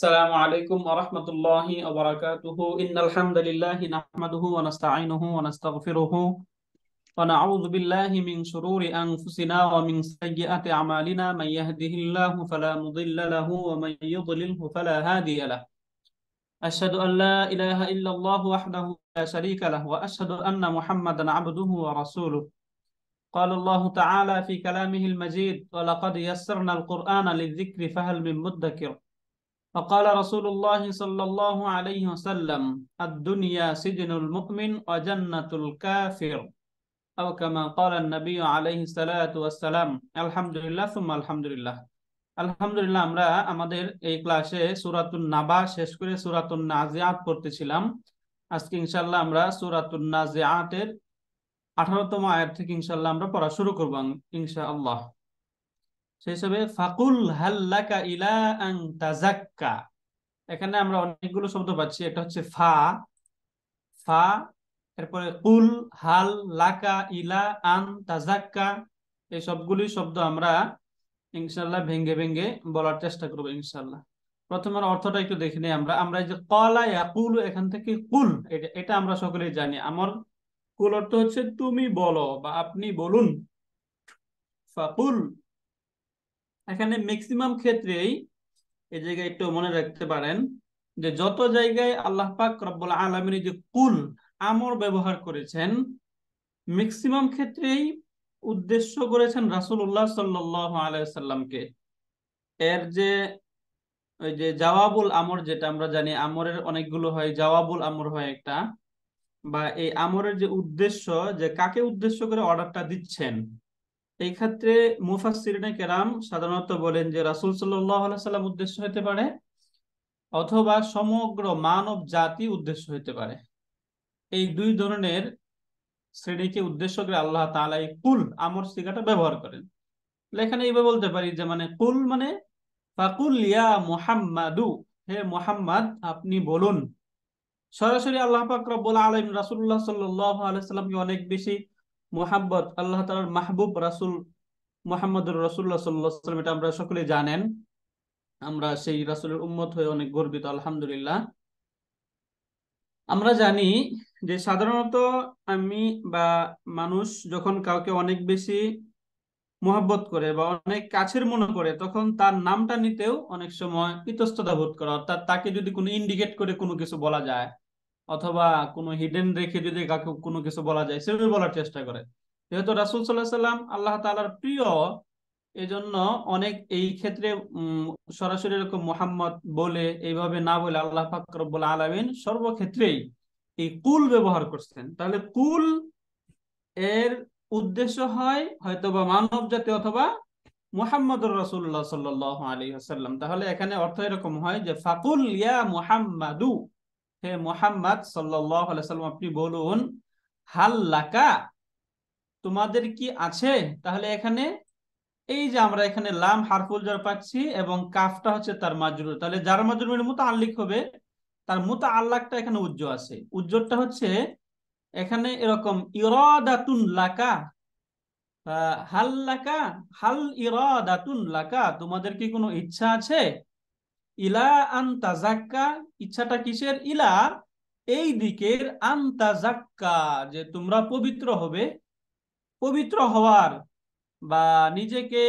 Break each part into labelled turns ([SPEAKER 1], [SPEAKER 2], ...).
[SPEAKER 1] السلام عليكم ورحمة الله وبركاته إن الحمد لله نحمده ونستعينه ونستغفره ونعوذ بالله من شرور أنفسنا ومن سيئات أعمالنا من يهده الله فلا مضل له ومن يضلله فلا هادي له أشهد أن لا إله إلا الله وحده لا شريك له وأشهد أن محمدا عبده ورسوله قال الله تعالى في كلامه المجيد ولقد يسرنا القرآن للذكر فهل من مدكر وقال رسول الله صلى الله عليه وسلم الدنيا سجن المؤمن وجنة الكافر أو كما قال النبي عليه الصلاة والسلام الحمد لله ثم الحمد لله আলহামদুলিল্লাহ আমরা আমাদের এই ক্লাসে সুরাতুন নাবা শেষ করে সুরাতুন নাজিয়াত পড়তেছিলাম আজকে ইনশাল্লাহ আমরা সুরাতুন নাজিয়াতের আঠারোতম আয়াত থেকে ইনশাল্লাহ আমরা পড়া শুরু করব ইনশাআল্লাহ সেই হিসাবে ফাকুল হাল্লাকা ইলা আন তাজাক্কা এখানে আমরা অনেকগুলো শব্দ পাচ্ছি এটা হচ্ছে ফা ফা এরপরে কুল হাল লাকা ইলা আন তাজাক্কা এই সবগুলি শব্দ আমরা ইনশাল্লাহ ভেঙ্গে ভেঙ্গে বলার চেষ্টা করবো ইনশাল্লাহ প্রথমের অর্থটা একটু দেখে নিই আমরা আমরা যে কলা ইয়াকুল এখান থেকে কুল এটা এটা আমরা সকলেই জানি আমার কুল অর্থ হচ্ছে তুমি বলো বা আপনি বলুন ফাকুল এখানে ম্যাক্সিমাম ক্ষেত্রেই এই জায়গায় একটু মনে রাখতে পারেন যে যত জায়গায় আল্লাহ পাক রব্বুল আলমিনী যে কুল আমর ব্যবহার করেছেন ম্যাক্সিমাম ক্ষেত্রেই উদ্দেশ্য করেছেন রাসুল্লাহ সাল্লাহ আলাইসাল্লামকে এর যে ওই যে জাওয়াবুল আমর যেটা আমরা জানি আমরের অনেকগুলো হয় জাওয়াবুল আমর হয় একটা বা এই আমরের যে উদ্দেশ্য যে কাকে উদ্দেশ্য করে অর্ডারটা দিচ্ছেন এই ক্ষেত্রে মুফাসিরিনে কেরাম সাধারণত বলেন যে রাসুল সাল্লাম উদ্দেশ্য হতে পারে অথবা সমগ্র মানব জাতি উদ্দেশ্য হতে পারে এই দুই ধরনের শ্রেণীকে উদ্দেশ্য করে আল্লাহ তালা এই কুল আমর সিগাটা ব্যবহার করেন এখানে এইভাবে বলতে পারি যে মানে কুল মানে ফাকুল ইয়া মুহাম্মাদু হে মোহাম্মদ আপনি বলুন সরাসরি আল্লাহ পাক রব্বুল আলম রাসুল্লাহ সাল্লাহ অনেক বেশি মোহাব্বত আল্লাহ তালার মাহবুব রাসুল মোহাম্মদ রসুল্লাহ সাল্লাম এটা আমরা সকলে জানেন আমরা সেই রাসুলের উম্মত হয়ে অনেক গর্বিত আলহামদুলিল্লাহ আমরা জানি যে সাধারণত আমি বা মানুষ যখন কাউকে অনেক বেশি মোহাব্বত করে বা অনেক কাছের মনে করে তখন তার নামটা নিতেও অনেক সময় ইতস্ততা বোধ করে অর্থাৎ তাকে যদি কোনো ইন্ডিকেট করে কোনো কিছু বলা যায় অথবা কোনো হিডেন রেখে যদি কাউকে কোনো কিছু বলা যায় সেভাবে বলার চেষ্টা করে যেহেতু রাসুল সাল্লাহ সাল্লাম আল্লাহ তালার প্রিয় এজন্য অনেক এই ক্ষেত্রে সরাসরি এরকম মোহাম্মদ বলে এইভাবে না বলে আল্লাহ ফাকরবুল আলমিন সর্বক্ষেত্রেই এই কুল ব্যবহার করছেন তাহলে কুল এর উদ্দেশ্য হয় হয়তোবা মানব জাতি অথবা মুহাম্মদুর রাসুল্লাহ সাল্লি আলী আসাল্লাম তাহলে এখানে অর্থ এরকম হয় যে ফাকুল ইয়া মোহাম্মাদু হে মোহাম্মদ সাল্লাম আপনি বলুন হাল্লাকা তোমাদের কি আছে তাহলে এখানে এই যে আমরা এখানে লাম হারফুল জার পাচ্ছি এবং কাফটা হচ্ছে তার মাজরুর তাহলে যার মাজরুর মতো আল্লিক হবে তার মতো আল্লাকটা এখানে উজ্জ্ব আছে উজ্জ্বরটা হচ্ছে এখানে এরকম ইরাদাতুন লাকা হাল হাল ইরাদাতুন লাকা তোমাদের কি কোনো ইচ্ছা আছে ইলা আন্তাজাক্কা ইচ্ছাটা কিসের ইলা এই দিকের আন্তাজাক্কা যে তোমরা পবিত্র হবে পবিত্র হওয়ার বা নিজেকে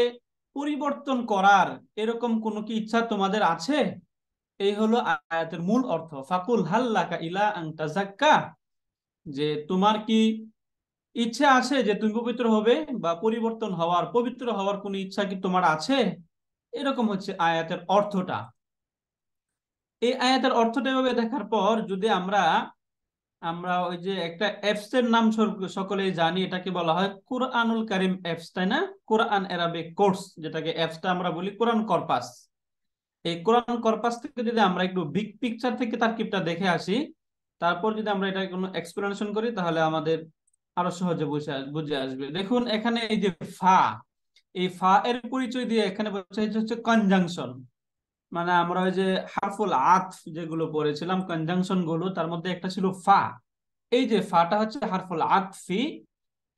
[SPEAKER 1] পরিবর্তন করার এরকম কোনো কি ইচ্ছা তোমাদের আছে এই হলো আয়াতের মূল অর্থ ফাকুল হাল্লাকা ইলা আন্তাজাক্কা যে তোমার কি ইচ্ছা আছে যে তুমি পবিত্র হবে বা পরিবর্তন হওয়ার পবিত্র হওয়ার কোনো ইচ্ছা কি তোমার আছে এরকম হচ্ছে আয়াতের অর্থটা এই আয়াতের অর্থটা এভাবে দেখার পর যদি আমরা আমরা ওই যে একটা অ্যাপস এর নাম সকলেই জানি এটাকে বলা হয় কোরআনুল কারিম অ্যাপস তাই না কোরআন এরাবিক কোর্স যেটাকে অ্যাপসটা আমরা বলি কোরআন কর্পাস এই কোরআন কর্পাস থেকে যদি আমরা একটু বিগ পিকচার থেকে তার কিপটা দেখে আসি তারপর যদি আমরা এটা কোনো এক্সপ্লেনেশন করি তাহলে আমাদের আরো সহজে বুঝে বুঝে আসবে দেখুন এখানে এই যে ফা এই ফা এর পরিচয় দিয়ে এখানে হচ্ছে কনজাংশন মানে আমরা ওই যে হারফুল আতফ যেগুলো পড়েছিলাম কনজাংশন গুলো তার মধ্যে একটা ছিল ফা এই যে ফাটা হচ্ছে হারফুল ফি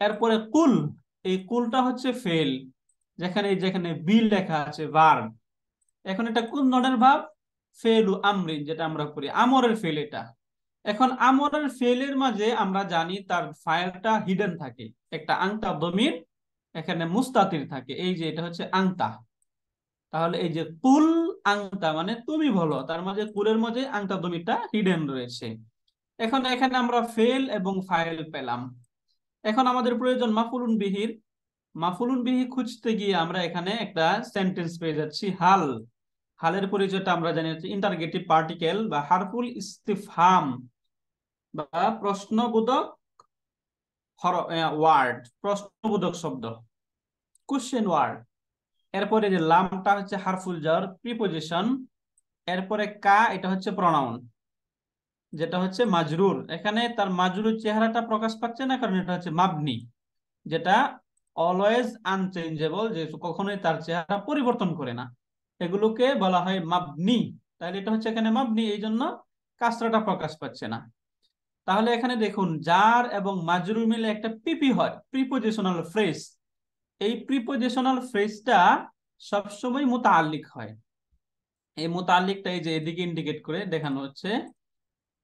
[SPEAKER 1] এরপরে কুল এই কুলটা হচ্ছে ফেল যেখানে যেখানে বিল লেখা আছে বার্ন এখন এটা কোন নডের ভাব ফেলু আমরিন যেটা আমরা করি আমরের ফেল এটা এখন আমরের ফেলের মাঝে আমরা জানি তার ফায়ারটা হিডেন থাকে একটা আংতা দমির এখানে মুস্তাতির থাকে এই যে এটা হচ্ছে আংতা তাহলে এই যে কুল আংটা মানে তুমি বলো তার মাঝে কুলের মাঝে আংটা দমিটা হিডেন রয়েছে এখন এখানে আমরা ফেল এবং ফাইল পেলাম এখন আমাদের প্রয়োজন মাফুলুন বিহির মাফুলুন বিহি খুঁজতে গিয়ে আমরা এখানে একটা সেন্টেন্স পেয়ে যাচ্ছি হাল হালের পরিচয়টা আমরা জানি হচ্ছে ইন্টারগেটিভ পার্টিকেল বা হারফুল ইস্তিফাম বা প্রশ্নবোধক ওয়ার্ড প্রশ্নবোধক শব্দ কোশ্চেন ওয়ার্ড এরপরে যে লামটা হচ্ছে হারফুল জর প্রিপোজিশন এরপরে কা এটা হচ্ছে প্রনাউন যেটা হচ্ছে মাজরুর এখানে তার মাজরুর চেহারাটা প্রকাশ পাচ্ছে না কারণ এটা হচ্ছে মাবনি যেটা অলওয়েজ আনচেঞ্জেবল যে কখনোই তার চেহারা পরিবর্তন করে না এগুলোকে বলা হয় মাবনি তাহলে এটা হচ্ছে এখানে মাবনি এই জন্য কাস্ত্রাটা প্রকাশ পাচ্ছে না তাহলে এখানে দেখুন জার এবং মাজরুর মিলে একটা পিপি হয় প্রিপোজিশনাল ফ্রেজ এই প্রিপোজিশনাল ফ্রেজটা সবসময় মোতাল্লিক হয় এই মোতাল্লিকটা এই যে এদিকে ইন্ডিকেট করে দেখানো হচ্ছে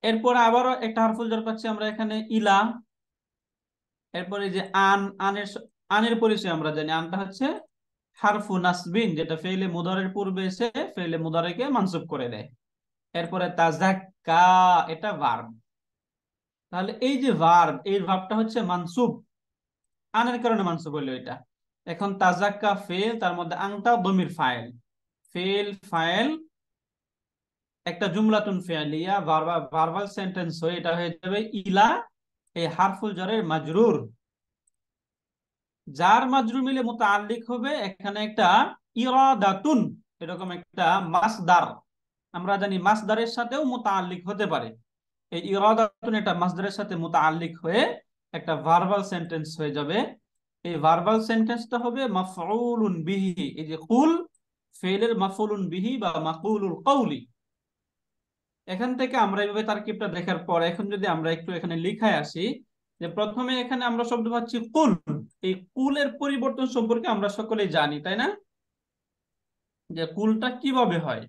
[SPEAKER 1] এরপর আবারও একটা হারফুল জল পাচ্ছি আমরা এখানে ইলা এরপরে যে আন আনের আনের পরিচয় আমরা জানি আনটা হচ্ছে হারফু নাসবিন যেটা ফেলে মুদারের পূর্বে এসে ফেলে মুদারেকে মানসুপ করে দেয় এরপরে তাজাক্কা এটা ভার্ব তাহলে এই যে ভার্ব এই ভাবটা হচ্ছে মানসুপ আনের কারণে মানসুপ হলো এটা এখন তাজাক্কা ফেল তার মধ্যে আংটা দমির ফাইল ফেল ফাইল একটা জুমলাতুন ফেয়ালিয়া ভার্বাল সেন্টেন্স হয়ে এটা হয়ে যাবে ইলা এই হারফুল জরের মাজরুর যার মাজরুর মিলে আল্লিক হবে এখানে একটা ইরাদাতুন এরকম একটা মাসদার আমরা জানি মাসদারের সাথেও মুতাল্লিক হতে পারে এই ইরাদাতুন এটা মাসদারের সাথে মুতাল্লিক হয়ে একটা ভার্বাল সেন্টেন্স হয়ে যাবে এই ভার্বাল সেন্টেন্সটা হবে মাফউলুন বিহি এই যে কুল ফেলের মাফউলুন বিহি বা মাকুলুল এখান থেকে আমরা এইভাবে তারকিবটা দেখার পর এখন যদি আমরা একটু এখানে লিখায় আসি যে প্রথমে এখানে আমরা শব্দ পাচ্ছি কুল এই কুলের পরিবর্তন সম্পর্কে আমরা সকলে জানি তাই না যে কুলটা কিভাবে হয়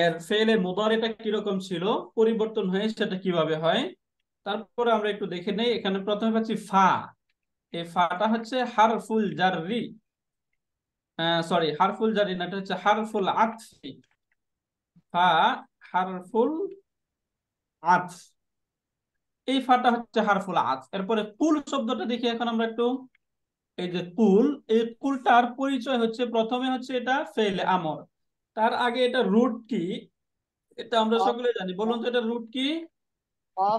[SPEAKER 1] এর ফেলে এটা কিরকম ছিল পরিবর্তন হয়ে সেটা কিভাবে হয় তারপরে আমরা একটু দেখে নেই এখানে প্রথমে পাচ্ছি ফা এই ফাটা হচ্ছে হারফুল জারি সরি হারফুল জাররি না এটা হচ্ছে হারফুল আতফি ফা হারফুল আত এই ফাটা হচ্ছে হারফুল আত এরপরে কুল শব্দটা দেখি এখন আমরা একটু এই যে কুল এই কুলটার পরিচয় হচ্ছে প্রথমে হচ্ছে এটা ফেল আমর তার আগে এটা রুট কি এটা আমরা সকলে জানি বলুন তো এটা রুট কি কি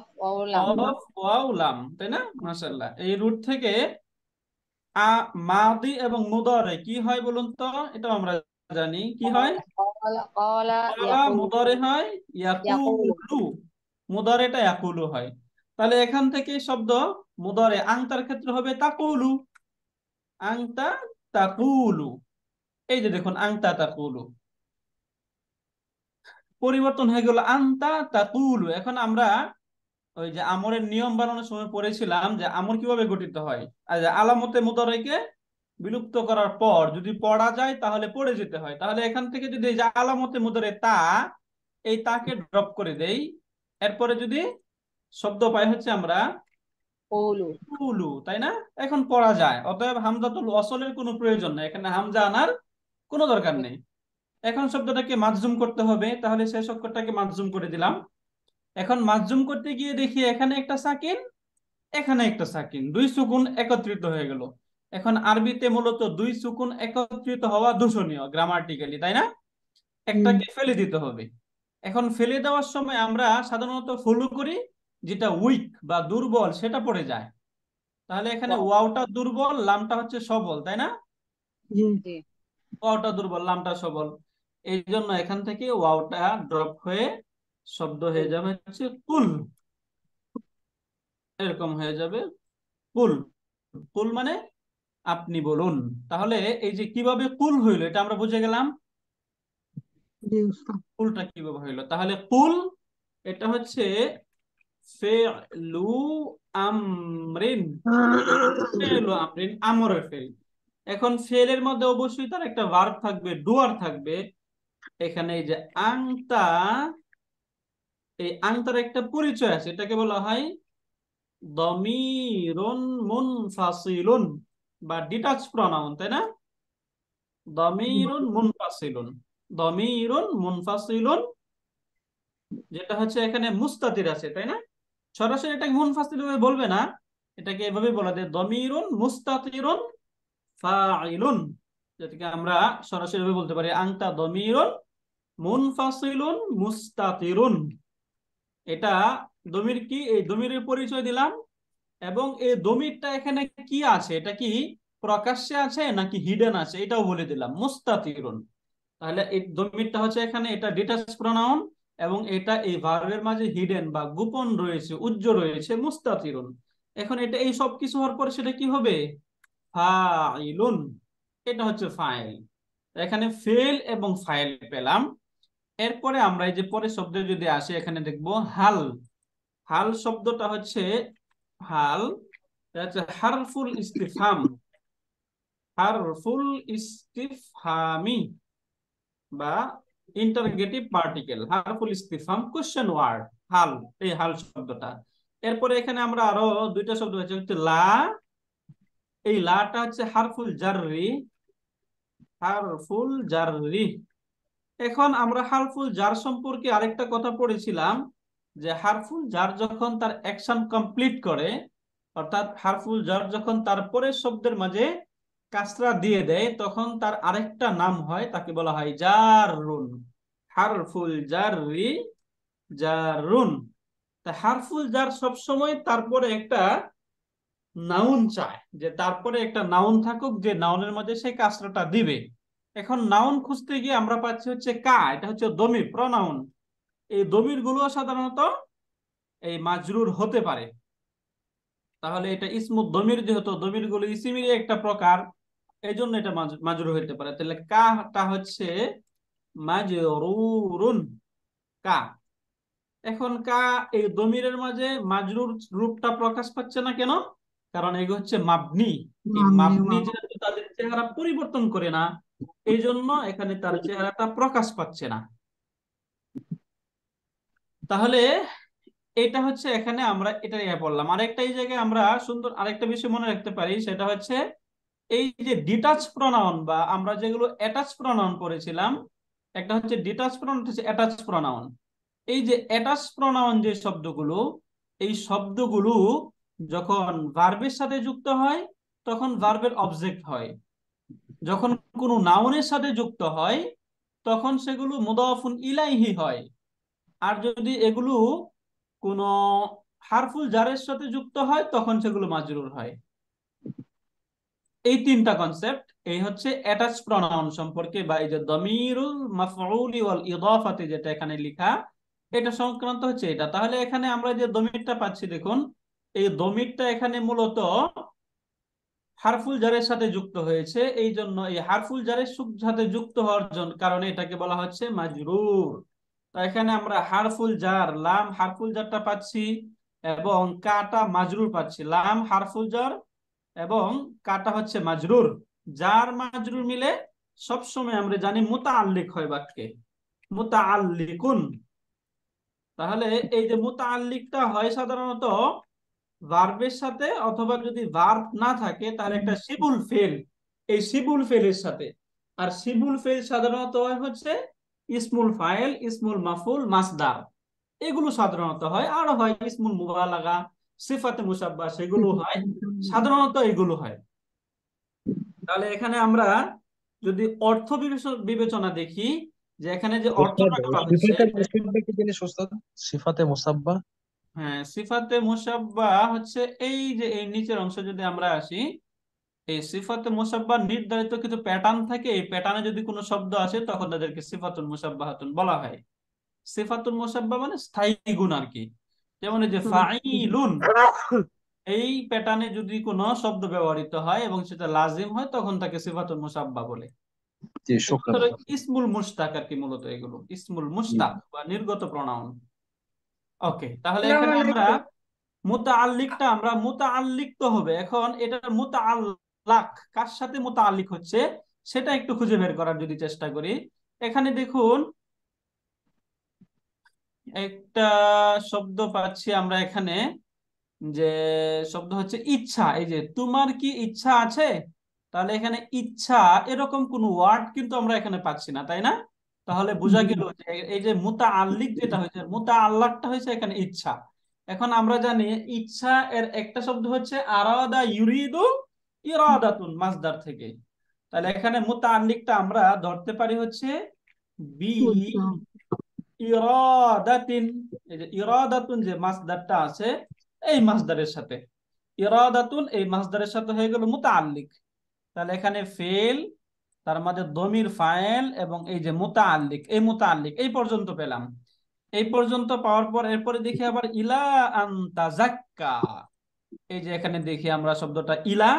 [SPEAKER 1] হয় বলুন তো এটা আমরা জানি কি হয় তাহলে এখান থেকে শব্দ মুদারে আংতার ক্ষেত্রে হবে তাকুলু আংতা তাকুলু এই যে দেখুন আংতা তাকুলু পরিবর্তন হয়ে গেল আংতা তাকুলু এখন আমরা ওই যে আমরের নিয়ম বানানোর সময় পড়েছিলাম যে আমর কিভাবে গঠিত হয় আলামতে মুদারাইকে বিলুপ্ত করার পর যদি পড়া যায় তাহলে পড়ে যেতে হয় তাহলে এখান থেকে যদি এই যে আলামতে মুদারে তা এই তাকে ড্রপ করে দেই এরপরে যদি শব্দ পাই হচ্ছে আমরা তাই না এখন পড়া যায় অতএব হামজাতুল অসলের কোনো প্রয়োজন নেই এখানে হামজা আনার কোনো দরকার নেই এখন শব্দটাকে মাজুম করতে হবে তাহলে সেই শব্দটাকে মাজুম করে দিলাম এখন মাজুম করতে গিয়ে দেখি এখানে একটা সাকিন এখানে একটা সাকিন দুই সুকুন একত্রিত হয়ে গেল এখন আরবিতে মূলত দুই সুকুন একত্রিত হওয়া দূষণীয় গ্রামাটিক্যালি তাই না একটাকে ফেলে দিতে হবে এখন ফেলে দেওয়ার সময় আমরা সাধারণত ফলো করি যেটা উইক বা দুর্বল সেটা পড়ে যায় তাহলে এখানে ওয়াওটা দুর্বল লামটা হচ্ছে সবল তাই না ওয়াওটা দুর্বল লামটা সবল এই জন্য এখান থেকে ওয়াওটা ড্রপ হয়ে শব্দ হয়ে যাবে হচ্ছে কুল এরকম হয়ে যাবে কুল কুল মানে আপনি বলুন তাহলে এই যে কিভাবে কুল হইল এটা আমরা বুঝে গেলাম কুলটা কিভাবে হইল তাহলে কুল এটা হচ্ছে ফেলু আমরিন ফেলু আমরিন আমরের ফেল এখন ফেলের মধ্যে অবশ্যই তার একটা ভার্ব থাকবে ডুয়ার থাকবে এখানে এই যে আংতা এই আংটার একটা পরিচয় আছে এটাকে বলা হয় দমিরুন মুনফাসিলুন বা ডিটাচ প্রনাউন তাই না দমিরুন মুনফাসিলুন দমিরুন মুনফাসিলুন যেটা হচ্ছে এখানে মুস্তাদির আছে তাই না সরাসরি এটা এটাকে মুনফাসিল বলবে না এটাকে এভাবে বলা যায় দমিরুন মুস্তাতিরুন ফাইলুন যেটাকে আমরা সরাসরি বলতে পারি আংটা দমিরুন মুনফাসিলুন মুস্তাতিরুন এটা দমির কি এই দমিরের পরিচয় দিলাম এবং এই দমিরটা এখানে কি আছে এটা কি প্রকাশ্যে আছে নাকি হিডেন আছে এটাও বলে দিলাম মুস্তাতিরুন তাহলে এই দমিরটা হচ্ছে এখানে এটা ডিটাচ প্রনাউন এবং এটা এই ভার্বের মাঝে হিডেন বা গোপন রয়েছে উজ্জ্বল রয়েছে মুস্তাতিরুন এখন এটা এই সব কিছু হওয়ার পরে সেটা কি হবে ফাইলুন এটা হচ্ছে ফাইল এখানে ফেল এবং ফাইল পেলাম এরপরে আমরা এই যে পরে শব্দে যদি আসি এখানে দেখব হাল হাল শব্দটা হচ্ছে হাল হারফুল ইস্তিফাম হারফুল ইস্তিফামি বা ইন্টারগেটিভ পার্টিকেল হারফুল ইস্তিফাম কোশ্চেন ওয়ার্ড হাল এই হাল শব্দটা এরপরে এখানে আমরা আরো দুইটা শব্দ হচ্ছে হচ্ছে লা এই লাটা হচ্ছে হারফুল জাররি হারফুল জাররি এখন আমরা হারফুল জার সম্পর্কে আরেকটা কথা পড়েছিলাম যে হারফুল জার যখন তার অ্যাকশন কমপ্লিট করে অর্থাৎ হারফুল জার যখন তারপরে শব্দের মাঝে কাসরা দিয়ে দেয় তখন তার আরেকটা নাম হয় তাকে বলা হয় জারুন হারফুল জারি জারুন তা হারফুল জার সময় তারপরে একটা নাউন চায় যে তারপরে একটা নাউন থাকুক যে নাউনের মধ্যে সে কাসরাটা দিবে এখন নাউন খুঁজতে গিয়ে আমরা পাচ্ছি হচ্ছে কা এটা হচ্ছে দমি প্রনাউন এই দমির গুলো সাধারণত এই মাজরুর হতে পারে তাহলে এটা ইসমু দমির যেহেতু দমির গুলো ইসিমির একটা প্রকার এই জন্য এটা মাজরুর হইতে পারে তাহলে কাটা হচ্ছে মাজরুরুন কা এখন কা এই দমিরের মাঝে মাজরুর রূপটা প্রকাশ পাচ্ছে না কেন কারণ এগুলো হচ্ছে মাবনি মাবনি যেহেতু তাদের চেহারা পরিবর্তন করে না এই জন্য এখানে তার চেহারাটা প্রকাশ পাচ্ছে না তাহলে এটা হচ্ছে এখানে আমরা এটা ইয়ে বললাম আরেকটা এই জায়গায় আমরা সুন্দর আরেকটা বিষয় মনে রাখতে পারি সেটা হচ্ছে এই যে ডিটাচ প্রনাউন বা আমরা যেগুলো অ্যাটাচ প্রনাউন পড়েছিলাম একটা হচ্ছে ডিটাচ প্রনাউন হচ্ছে অ্যাটাচ প্রনাউন এই যে অ্যাটাচ প্রনাউন যে শব্দগুলো এই শব্দগুলো যখন ভার্বের সাথে যুক্ত হয় তখন ভার্বের অবজেক্ট হয় যখন কোন নাউনের সাথে যুক্ত হয় তখন সেগুলো মুদাফুন ইলাইহি হয় আর যদি এগুলো কোন হারফুল জারের সাথে যুক্ত হয় তখন সেগুলো মাজরুর হয় এই তিনটা কনসেপ্ট এই হচ্ছে অ্যাটাচ প্রনাউন সম্পর্কে বা এই যে দমিরুল মাফউলি ওয়াল ইদাফাতে যেটা এখানে লেখা এটা সংক্রান্ত হচ্ছে এটা তাহলে এখানে আমরা যে দমিরটা পাচ্ছি দেখুন এই দমিরটা এখানে মূলত হারফুল জারের সাথে যুক্ত হয়েছে এই জন্য এই হারফুল জারের সাথে যুক্ত হওয়ার জন্য কারণে এটাকে বলা হচ্ছে মাজরুর তা এখানে আমরা হারফুল জার লাম হারফুল জারটা পাচ্ছি এবং কাটা মাজরুর পাচ্ছি লাম হারফুল জার এবং কাটা হচ্ছে মাজরুর জার মাজরুর মিলে সবসময় আমরা জানি মোতা আল্লিক হয় বাক্যে মোতা আল্লিকুন তাহলে এই যে মোতা আল্লিকটা হয় সাধারণত ভার্বের সাথে অথবা যদি ভার্ব না থাকে তার একটা সিবুল ফেল এই সিবুল ফেলের সাথে আর সিবুল ফেল সাধারণত হচ্ছে ইসমুল ফাইল ইসমুল মাফুল মাসদার এগুলো সাধারণত হয় আর হয় ইসমুল মুবালাগা সিফাতে মুসাব্বা সেগুলো হয় সাধারণত এগুলো হয় তাহলে এখানে আমরা যদি অর্থ বিবেচনা দেখি যে এখানে যে অর্থটা
[SPEAKER 2] সিফাতে মুসাব্বা
[SPEAKER 1] হ্যাঁ সিফাতে মুসাব্বা হচ্ছে এই যে এই নিচের অংশ যদি আমরা আসি এই সিফাতে মুসাব্বা নির্ধারিত কিছু প্যাটার্ন থাকে এই প্যাটার্নে যদি কোনো শব্দ আসে তখন তাদেরকে সিফাতুল মুসাব্বাহাতুন বলা হয় সিফাতুল মুসাব্বা মানে স্থায়ী গুণ আর কি যেমন এই যে ফাইলুন এই প্যাটার্নে যদি কোনো শব্দ ব্যবহৃত হয় এবং সেটা লাজিম হয় তখন তাকে সিফাতুল মুসাব্বা বলে ইসমুল মুস্তাক আর কি মূলত এগুলো ইসমুল মুস্তাক বা নির্গত প্রণাউন ওকে তাহলে এখানে আমরা মুতাআল্লিকটা আমরা মুতাআল্লিক তো হবে এখন এটার মুতাআল্লাক কার সাথে মুতাআল্লিক হচ্ছে সেটা একটু খুঁজে বের করার যদি চেষ্টা করি এখানে দেখুন একটা শব্দ পাচ্ছি আমরা এখানে যে শব্দ হচ্ছে ইচ্ছা এই যে তোমার কি ইচ্ছা আছে তাহলে এখানে ইচ্ছা এরকম কোন ওয়ার্ড কিন্তু আমরা এখানে পাচ্ছি না তাই না তাহলে বোঝা গেল যে এই যে মোতা আল্লিক যেটা হয়েছে মোতা আল্লাহটা হয়েছে এখানে ইচ্ছা এখন আমরা জানি ইচ্ছা এর একটা শব্দ হচ্ছে আরাদা ইউরিদু ইরাদাতুন মাসদার থেকে তাহলে এখানে মোতা আল্লিকটা আমরা ধরতে পারি হচ্ছে বি ইরাদাতিন এই যে ইরাদাতুন যে মাসদারটা আছে এই মাসদারের সাথে ইরাদাতুন এই মাসদারের সাথে হয়ে গেল মোতা আল্লিক তাহলে এখানে ফেল তার মাঝে দমির ফাইল এবং এই যে মোতা আল্লিক এই মোতা আল্লিক এই পর্যন্ত পেলাম এই পর্যন্ত পাওয়ার পর এরপরে দেখি আবার ইলা আন্তাজাক্কা এই যে এখানে দেখি আমরা শব্দটা ইলা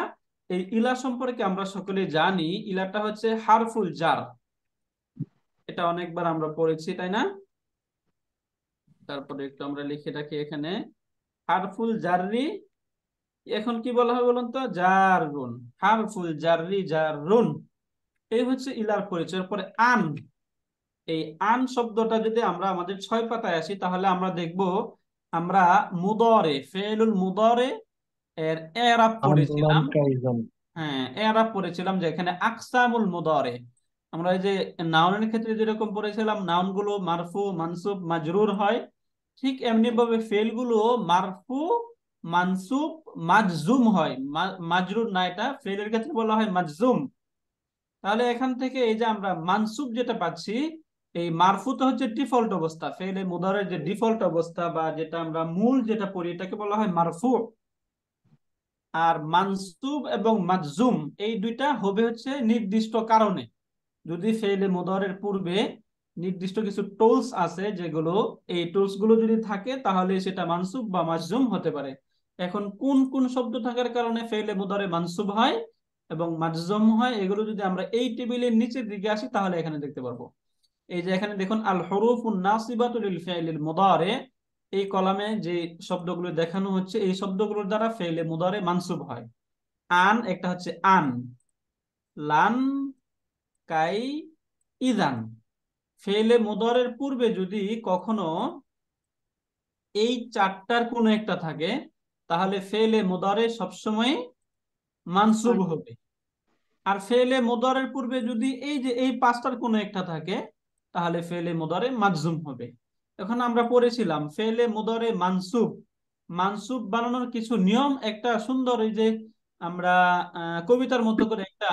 [SPEAKER 1] এই ইলা সম্পর্কে আমরা সকলে জানি ইলাটা হচ্ছে হারফুল জার এটা অনেকবার আমরা পড়েছি তাই না তারপরে একটু আমরা লিখে রাখি এখানে হারফুল জাররি এখন কি বলা হয় বলুন তো জারুন হারফুল জাররি জারুন এই হচ্ছে ইলার পরিচয় পরে আন এই আন শব্দটা যদি আমরা আমাদের ছয় পাতায় আসি তাহলে আমরা দেখব আমরা মুদরে ফেলুল মুদরে এর এরাব পড়েছিলাম হ্যাঁ পড়েছিলাম যেখানে আকসামুল মুদরে আমরা এই যে নাউনের ক্ষেত্রে যেরকম পড়েছিলাম নাউনগুলো মারফু মানসুব মাজরুর হয় ঠিক এমনি ভাবে ফেলগুলো মারফু মানসুব মাজজুম হয় মাজরুর না এটা ফেলের ক্ষেত্রে বলা হয় মাজজুম তাহলে এখান থেকে এই যে আমরা মানসুব যেটা পাচ্ছি এই মারফুত হচ্ছে ডিফল্ট অবস্থা ফেলে মুদারের যে ডিফল্ট অবস্থা বা যেটা আমরা মূল যেটা পড়ি এটাকে বলা হয় মারফু আর মানসুব এবং মাজুম এই দুইটা হবে হচ্ছে নির্দিষ্ট কারণে যদি ফেলে মুদারের পূর্বে নির্দিষ্ট কিছু টুলস আছে যেগুলো এই টুলস গুলো যদি থাকে তাহলে সেটা মানসুব বা মাজুম হতে পারে এখন কোন কোন শব্দ থাকার কারণে ফেলে মুদারে মানসুব হয় এবং মাজজম হয় এগুলো যদি আমরা এই টেবিলের নিচের দিকে আসি তাহলে এখানে দেখতে পারবো এই যে এখানে দেখুন আল হরফুন নাসিবাতুল মোদারে এই কলামে যে শব্দগুলো দেখানো হচ্ছে এই শব্দগুলোর দ্বারা ফেলে মোদারে মানসুব হয় আন একটা হচ্ছে আন লান কাই ইদান ফেলে মোদারের পূর্বে যদি কখনো এই চারটার কোনো একটা থাকে তাহলে ফেলে মোদারে সবসময় মানসুব হবে আর ফেলে মোদারের পূর্বে যদি এই যে এই পাঁচটার কোনো একটা থাকে তাহলে ফেলে মোদারে মাজুম হবে এখন আমরা পড়েছিলাম ফেলে মোদারে মানসুব মানসুব বানানোর কিছু নিয়ম একটা সুন্দর এই যে আমরা কবিতার মতো করে একটা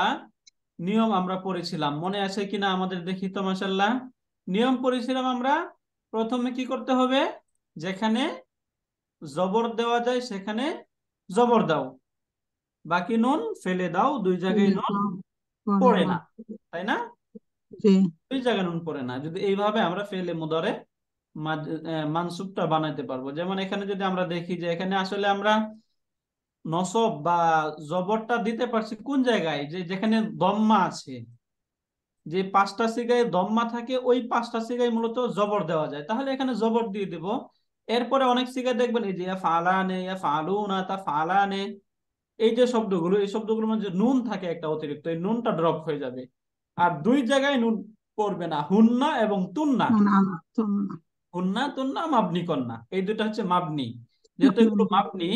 [SPEAKER 1] নিয়ম আমরা পড়েছিলাম মনে আছে কিনা আমাদের দেখি তো মাসাল্লাহ নিয়ম পড়েছিলাম আমরা প্রথমে কি করতে হবে যেখানে জবর দেওয়া যায় সেখানে জবর দাও বাকি নুন ফেলে দাও দুই জায়গায় নুন পড়ে না তাই না দুই জায়গায় নুন পড়ে না যদি এইভাবে আমরা ফেলে মুদারে মানসুপটা বানাইতে পারবো যেমন এখানে যদি আমরা দেখি যে এখানে আসলে আমরা নসব বা জবরটা দিতে পারছি কোন জায়গায় যে যেখানে দম্মা আছে যে পাঁচটা সিগায় দম্মা থাকে ওই পাঁচটা সিগায় মূলত জবর দেওয়া যায় তাহলে এখানে জবর দিয়ে দেব এরপরে অনেক সিগায় দেখবেন এই যে ফালানে ফালুনা তা ফালানে এই যে শব্দগুলো এই শব্দগুলোর মধ্যে নুন থাকে একটা অতিরিক্ত এই নুনটা ড্রপ হয়ে যাবে আর দুই জায়গায় নুন পড়বে না হুন্না এবং তুন্না হুন্না তুন্না মাবনি কন্যা এই দুটা হচ্ছে মাবনি যেহেতু এগুলো মাবনি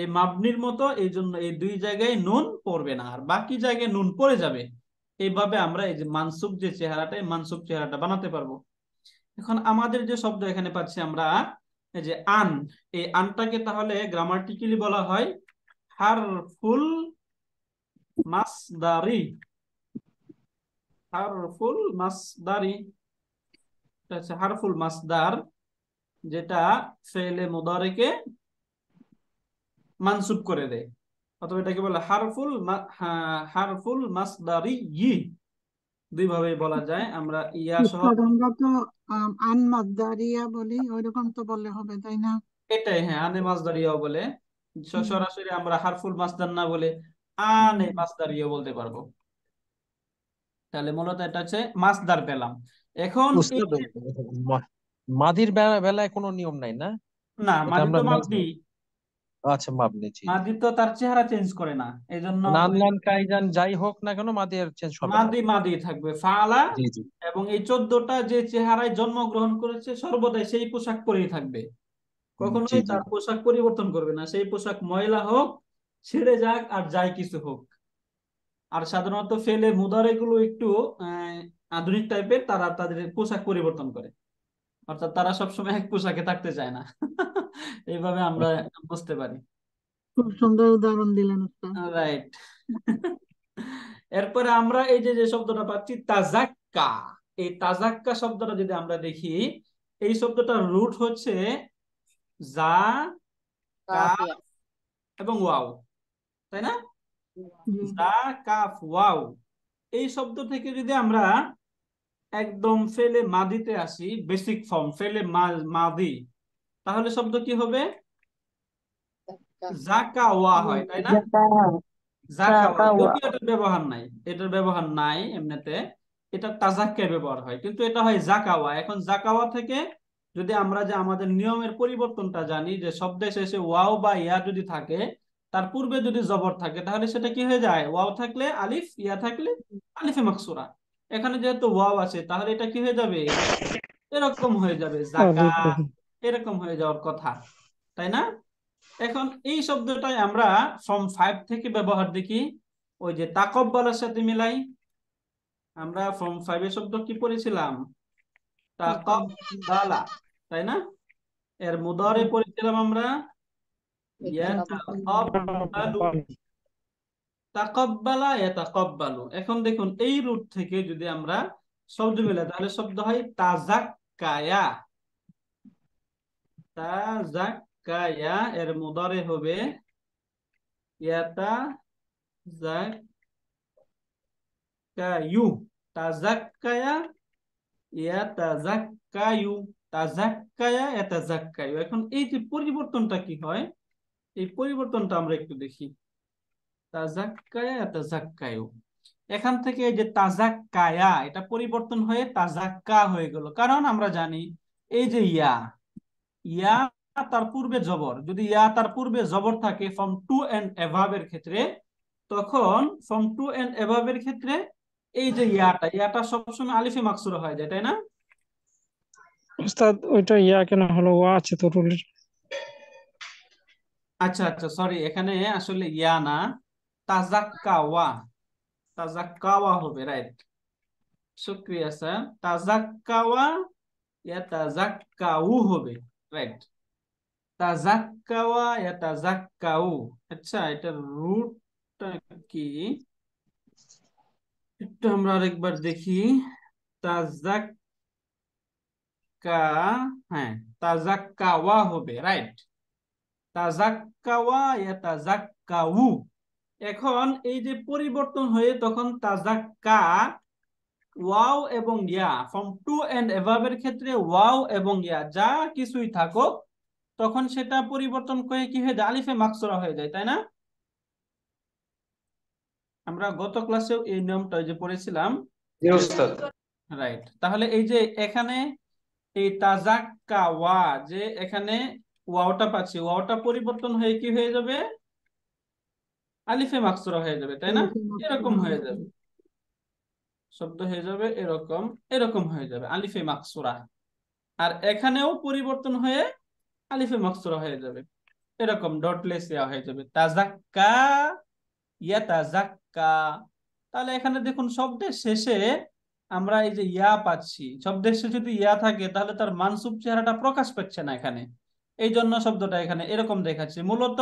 [SPEAKER 1] এই মাবনির মতো এই জন্য এই দুই জায়গায় নুন পড়বে না আর বাকি জায়গায় নুন পড়ে যাবে এইভাবে আমরা এই যে মানসুক যে চেহারাটা এই মানসুক চেহারাটা বানাতে পারবো এখন আমাদের যে শব্দ এখানে পাচ্ছি আমরা এই যে আন এই আনটাকে তাহলে গ্রামাটিক্যালি বলা হয় harful masdari হারফুল মাসদারি এটা হচ্ছে হারফুল মাসদার যেটা ফেলে মুদারেকে মানসুব করে দেয় অথবা এটাকে বলে harful হারফুল মাসদারি ই দুই ভাবে বলা যায় আমরা ইয়া সহ
[SPEAKER 2] আমরা তো আন মাসদারিয়া বলি ওইরকম তো বললে হবে তাই না
[SPEAKER 1] এটাই হ্যাঁ আনে মাসদারিয়াও বলে সরাসরি আমরা হারফুল মাস্তার না বলে আনে মাস্তার ইয়ে বলতে পারবো তাহলে মূলত এটা হচ্ছে মাসদার পেলাম এখন মাদির বেলায় কোনো নিয়ম নাই না
[SPEAKER 2] না তো মাদি আচ্ছা
[SPEAKER 1] মাবনি জি মাদি তো তার চেহারা চেঞ্জ করে না এই জন্য কাইজান যাই হোক না কেন মাদি আর চেঞ্জ হবে মাদি মাদি থাকবে ফালা এবং এই চোদ্দটা যে চেহারায় জন্মগ্রহণ করেছে সর্বদাই সেই পোশাক পরেই থাকবে কখনোই তার পোশাক পরিবর্তন করবে না সেই পোশাক ময়লা হোক ছেড়ে যাক আর যাই কিছু হোক আর সাধারণত ফেলে মুদারে গুলো একটু আধুনিক টাইপের তারা তাদের পোশাক পরিবর্তন করে অর্থাৎ তারা সবসময় এক পোশাকে থাকতে চায় না এইভাবে আমরা বুঝতে পারি
[SPEAKER 2] খুব সুন্দর উদাহরণ দিলেন
[SPEAKER 1] রাইট এরপরে আমরা এই যে যে শব্দটা পাচ্ছি তাজাক্কা এই তাজাক্কা শব্দটা যদি আমরা দেখি এই শব্দটার রুট হচ্ছে যা এবং ওয়াও তাই না যা কাফ ওয়াও এই শব্দ থেকে যদি আমরা একদম ফেলে মাদিতে আসি বেসিক ফর্ম ফেলে মাদি তাহলে শব্দ কি হবে জাকা ওয়া হয় তাই না ব্যবহার নাই এটার ব্যবহার নাই এমনিতে এটা তাজাক্কায় ব্যবহার হয় কিন্তু এটা হয় জাকাওয়া এখন জাকাওয়া থেকে যদি আমরা যে আমাদের নিয়মের পরিবর্তনটা জানি যে শব্দে শেষে ওয়াও বা ইয়া যদি থাকে তার পূর্বে যদি জবর থাকে তাহলে সেটা কি হয়ে যায় ওয়াও থাকলে আলিফ ইয়া থাকলে আলিফে মাকসুরা এখানে যেহেতু ওয়াও আছে তাহলে এটা কি হয়ে যাবে এরকম হয়ে যাবে হ্যাঁ, এরকম হয়ে যাওয়ার কথা তাই না এখন এই শব্দটাই আমরা ফর্ম ফাইভ থেকে ব্যবহার দেখি ওই যে তাকব বলার সাথে মিলাই আমরা ফর্ম ফাইভের শব্দ কি পড়েছিলাম বালা তাই না এর মুদারে পড়েছিলাম আমরা তাকব্বালা ইয়াতাকব্বালু এখন দেখুন এই রুট থেকে যদি আমরা শব্দ মিলে তাহলে শব্দ হয় তাজাক্কায়া তাজাক্কায়া এর মুদারে হবে ইয়াতা যাক কায়ু তাজাক্কায়া ইয়াতাজাক্কায়ু তাজাক্কায়া এতাজাক্কায় এখন এই যে পরিবর্তনটা কি হয় এই পরিবর্তনটা আমরা একটু দেখি তাজাক্কায়া এতাজাক্কায়ু এখান থেকে যে তাজাক্কায়া এটা পরিবর্তন হয়ে তাজাক্কা হয়ে গেল কারণ আমরা জানি এই যে ইয়া ইয়া তার পূর্বে জবর যদি ইয়া তার পূর্বে জবর থাকে ফ্রম টু এন্ড এভাবের ক্ষেত্রে তখন ফ্রম টু এন্ড এভাবের ক্ষেত্রে এই যে ইয়াটা ইয়াটা সবসময় আলিফে মাকসুর হয় যায় তাই না উস্তাদ ওইটা ইয়া কেন হলো ওয়া আছে তো রুলের আচ্ছা আচ্ছা সরি এখানে আসলে ইয়া না তাজাক্কাওয়া তাজাক্কাওয়া হবে রাইট শুক্রিয়া স্যার তাজাক্কাওয়া ইয়া তাজাক্কাউ হবে রাইট তাজাক্কাওয়া ইয়া তাজাক্কাউ আচ্ছা এটা রুটটা কি একটু আমরা আরেকবার দেখি তাজাক হ্যাঁ তাজাক্কাওয়া হবে রাইট তাজাক্কাওয়া ইয়া তাজাক্কাউ এখন এই যে পরিবর্তন হয়ে তখন তাজাক্কা ওয়াও এবং ইয়া ফর্ম টু এন্ড এভাবের ক্ষেত্রে ওয়াও এবং ইয়া যা কিছুই থাকুক তখন সেটা পরিবর্তন করে কি হয়ে যায় আলিফে মাকসরা হয়ে যায় তাই না আমরা গত ক্লাসেও এই নিয়মটা যে পড়েছিলাম রাইট তাহলে এই যে এখানে এই তাজাক্কা ওয়া যে এখানে ওয়াওটা পাচ্ছি ওয়াওটা পরিবর্তন হয়ে কি হয়ে যাবে আলিফে মাকসুরা হয়ে যাবে তাই না এরকম হয়ে যাবে শব্দ হয়ে যাবে এরকম এরকম হয়ে যাবে আলিফে মাকসুরা আর এখানেও পরিবর্তন হয়ে আলিফে মাকসুরা হয়ে যাবে এরকম ডটলেস ইয়া হয়ে যাবে তাজাক্কা ইয়া তাজাক্কা তাহলে এখানে দেখুন শব্দের শেষে আমরা এই যে ইয়া পাচ্ছি শব্দের শেষে যদি ইয়া থাকে তাহলে তার মানসুব চেহারাটা প্রকাশ পাচ্ছে না এখানে এই জন্য শব্দটা এখানে এরকম দেখাচ্ছে মূলত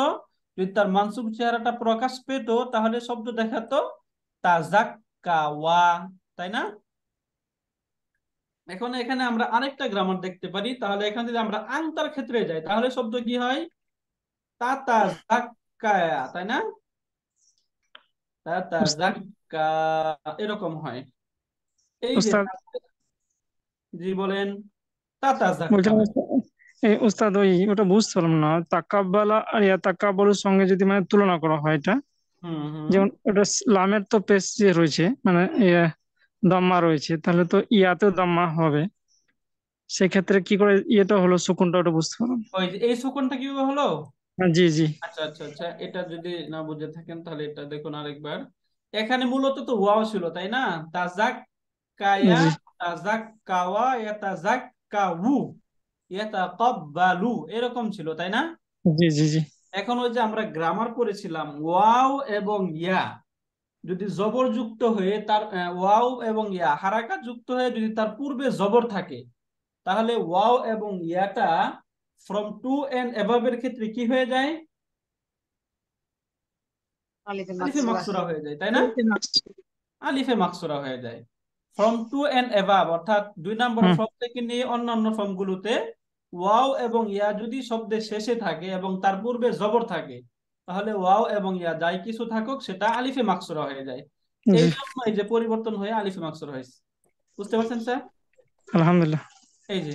[SPEAKER 1] যদি তার মানসুব চেহারাটা প্রকাশ পেত তাহলে শব্দ দেখাতো তাজাক্কাওয়া তাই না এখন এখানে আমরা আরেকটা গ্রামার দেখতে পারি তাহলে এখানে যদি আমরা আংতার ক্ষেত্রে যাই তাহলে শব্দ কি হয় তাই না এরকম হয় উস্তাদ ওই ওটা বুঝতে পারলাম না আর ইয়া সঙ্গে যদি মানে তুলনা করা হয় এটা যেমন ওটা লামের তো যে রয়েছে মানে দম্মা রয়েছে তাহলে তো ইয়াতেও দম্মা হবে সেক্ষেত্রে কি করে ইয়েটা হলো সুকুনটা ওটা বুঝতে পারলাম এই সুকুনটা কি হলো হ্যাঁ, জি জি আচ্ছা আচ্ছা আচ্ছা এটা যদি না বুঝে থাকেন তাহলে এটা দেখুন আরেকবার এখানে মূলত তো ওয়াও ছিল তাই না তাজাক কায়া তাজাক্কাওয়া ইয়াতাজাক্কাউ ইয়াতাকাব্বালু এরকম ছিল তাই না জি জি জি এখন ওই যে আমরা গ্রামার করেছিলাম ওয়াও এবং ইয়া যদি জবর যুক্ত হয়ে তার ওয়াও এবং ইয়া হারাকা যুক্ত হয়ে যদি তার পূর্বে জবর থাকে তাহলে ওয়াও এবং ইয়াটা ফ্রম টু এন্ড এর ক্ষেত্রে কি হয়ে যায়
[SPEAKER 2] আলিফে মাকসুরা হয়ে
[SPEAKER 1] যায় তাই না আলিফে মাকসুরা হয়ে যায় ফর্ম টু এন্ড এভাব অর্থাৎ দুই নম্বর ফর্ম থেকে নিয়ে অন্যান্য ফর্মগুলোতে ওয়াও এবং ইয়া যদি শব্দের শেষে থাকে এবং তার পূর্বে জবর থাকে তাহলে ওয়াও এবং ইয়া যাই কিছু থাকুক সেটা আলিফে মাকসুর হয়ে যায় এই জন্যই যে পরিবর্তন হয়ে আলিফে হয়েছে বুঝতে পারছেন স্যার আলহামদুলিল্লাহ এই যে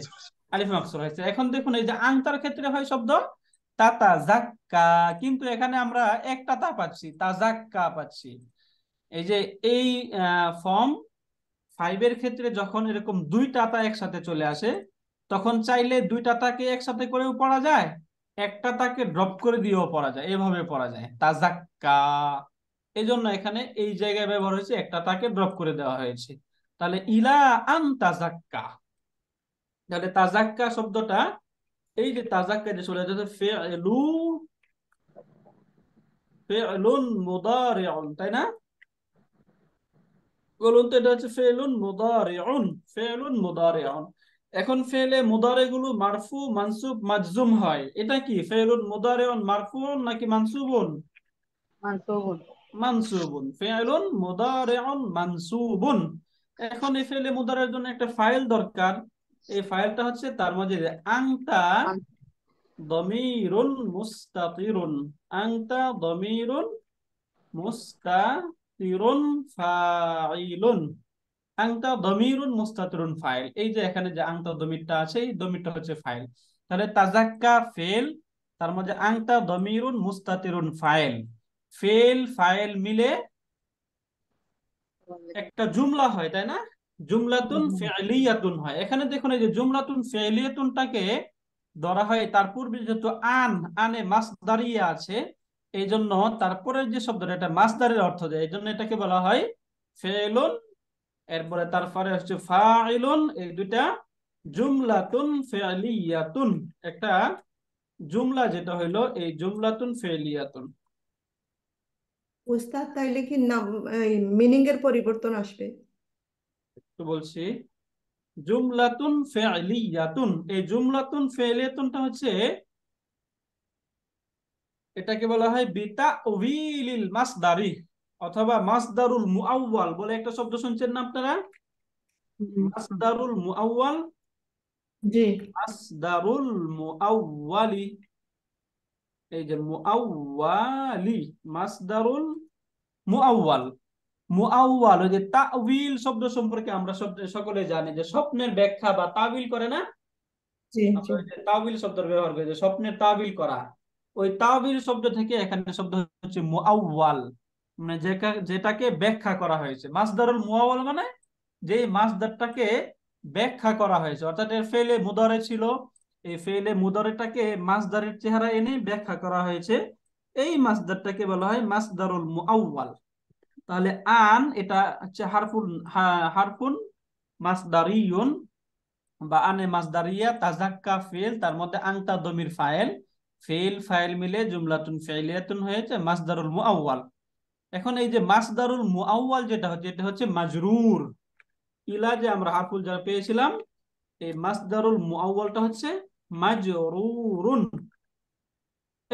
[SPEAKER 1] আলিফে মাকসুরা হয়েছে এখন দেখুন এই যে আংতার ক্ষেত্রে হয় শব্দ তাতা জাক্কা কিন্তু এখানে আমরা একটা তা পাচ্ছি তা জাক্কা পাচ্ছি এই যে এই ফর্ম 5 এর ক্ষেত্রে যখন এরকম দুই টাতা একসাথে চলে আসে তখন চাইলে দুই টাতাকে একসাথে করেও পড়া যায় একটা তাকে ড্রপ করে দিয়েও পড়া যায় এভাবে পড়া যায় তাজাক্কা এজন্য এখানে এই জায়গায় ব্যবহার হয়েছে একটা তাকে ড্রপ করে দেওয়া হয়েছে তাহলে ইলা আন তাজাক্কা তাহলে তাজাক্কা শব্দটা এই যে তাজাক্কা যে চলে যাচ্ছে ফেলু ফেলুন মুদারিউন তাই না বলুন তো এটা হচ্ছে ফেলুন মুদারিউন ফেলুন মুদারিউন এখন ফেলে মুদারে গুলো মারফু মানসুব মাজজুম হয় এটা কি ফেলুন মুদারিউন মারফুন নাকি মানসুবুন মানসুবুন মানসুবুন ফেলুন মুদারিউন মানসুবুন এখন এই ফেলে মুদারের জন্য একটা ফাইল দরকার এই ফাইলটা হচ্ছে তার মাঝে আংটা দমিরুন মুস্তাতিরুন আংটা দমিরুন মুস্তা মুস্তাতিরুন ফাইলুন আংতা দমিরুন মুস্তাতিরুন ফাইল এই যে এখানে যে আংতা দমিরটা আছে এই দমিরটা হচ্ছে ফাইল তাহলে তাজাক্কা ফেল তার মধ্যে আংতা দমিরুন মুস্তাতিরুন ফাইল ফেল ফাইল মিলে একটা জুমলা হয় তাই না জুমলাতুন ফেলিয়াতুন হয় এখানে দেখুন এই যে জুমলাতুন ফেলিয়াতুনটাকে ধরা হয় তার পূর্বে যেহেতু আন আনে মাসদারিয়া আছে এই জন্য তারপরে যে শব্দটা এটা মাসদারের অর্থ দেয় এই জন্য এটাকে বলা হয় ফেলুন এরপরে তারপরে হচ্ছে ফাইলুন এই দুইটা জুমলাতুন ফেলিয়াতুন একটা জুমলা যেটা হইলো এই জুমলাতুন ফেলিয়াতুন
[SPEAKER 2] ওস্তাদ তাইলে কি নাম মিনিং এর পরিবর্তন আসবে
[SPEAKER 1] বলছি জুমলাতুন ফেলিয়াতুন এই জুমলাতুন ফেলিয়াতুনটা হচ্ছে এটাকে বলা হয় বিতা ওভিলিল মাসদারি অথবা মাসদারুল মুআউয়াল বলে একটা শব্দ শুনছেন না আপনারা মাসদারুল মুআউয়াল জি মাসদারুল মুআউয়ালি এই যে মুআউয়ালি মাসদারুল মুআউয়াল মুআউয়াল যে তাউইল শব্দ সম্পর্কে আমরা সকলে জানি যে স্বপ্নের ব্যাখ্যা বা তাবিল করে না তাবিল শব্দের ব্যবহার করে স্বপ্নের তাবিল করা ওই তাবির শব্দ থেকে এখানে শব্দ হচ্ছে মুআওয়াল মানে যেটাকে ব্যাখ্যা করা হয়েছে মাসদারুল মুআওয়াল মানে যে মাসদারটাকে ব্যাখ্যা করা হয়েছে অর্থাৎ এর ফেলে মুদরে ছিল এই ফেলে মুদরেটাকে মাসদারের চেহারা এনে ব্যাখ্যা করা হয়েছে এই মাসদারটাকে বলা হয় মাসদারুল মুআওয়াল তাহলে আন এটা হচ্ছে হারফুন হারফুন মাসদারিয়ুন বা আনে মাসদারিয়া তাজাক্কা ফেল তার মধ্যে আংতা দমির ফাইল ফেল ফাইল মিলে জুমলাতুন ফেলিয়াতুন হয়েছে মাসদারুল মুআওয়াল এখন এই যে মাসদারুল মুআওয়াল যেটা হচ্ছে এটা হচ্ছে মাজরুর ইলা যে আমরা হারফুল যারা পেয়েছিলাম এই মাসদারুল মুআওয়ালটা হচ্ছে মাজরুরুন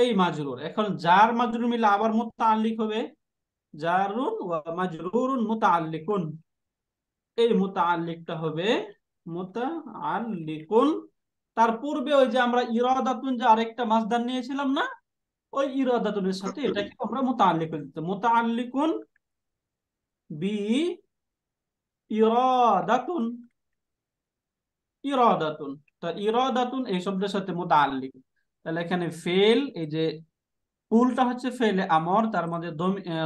[SPEAKER 1] এই মাজরুর এখন যার মাজরুর মিলে আবার মুতাআল্লিক হবে জারুন ওয়া মাজরুরুন মুতাআল্লিকুন এই মুতাআল্লিকটা হবে মুতাআল্লিকুন তার পূর্বে ওই যে আমরা ইরাদাতুন যে আরেকটা মাসদার নিয়েছিলাম না ওই ইরাদাতুনের সাথে এটাকে আমরা মোতাল্লিক দিতে মোতাল্লিকুন বি ইরাদাতুন ইরাদাতুন তো ইরাদাতুন এই শব্দের সাথে মোতাল্লিক তাহলে এখানে ফেল এই যে পুলটা হচ্ছে ফেল আমর তার মধ্যে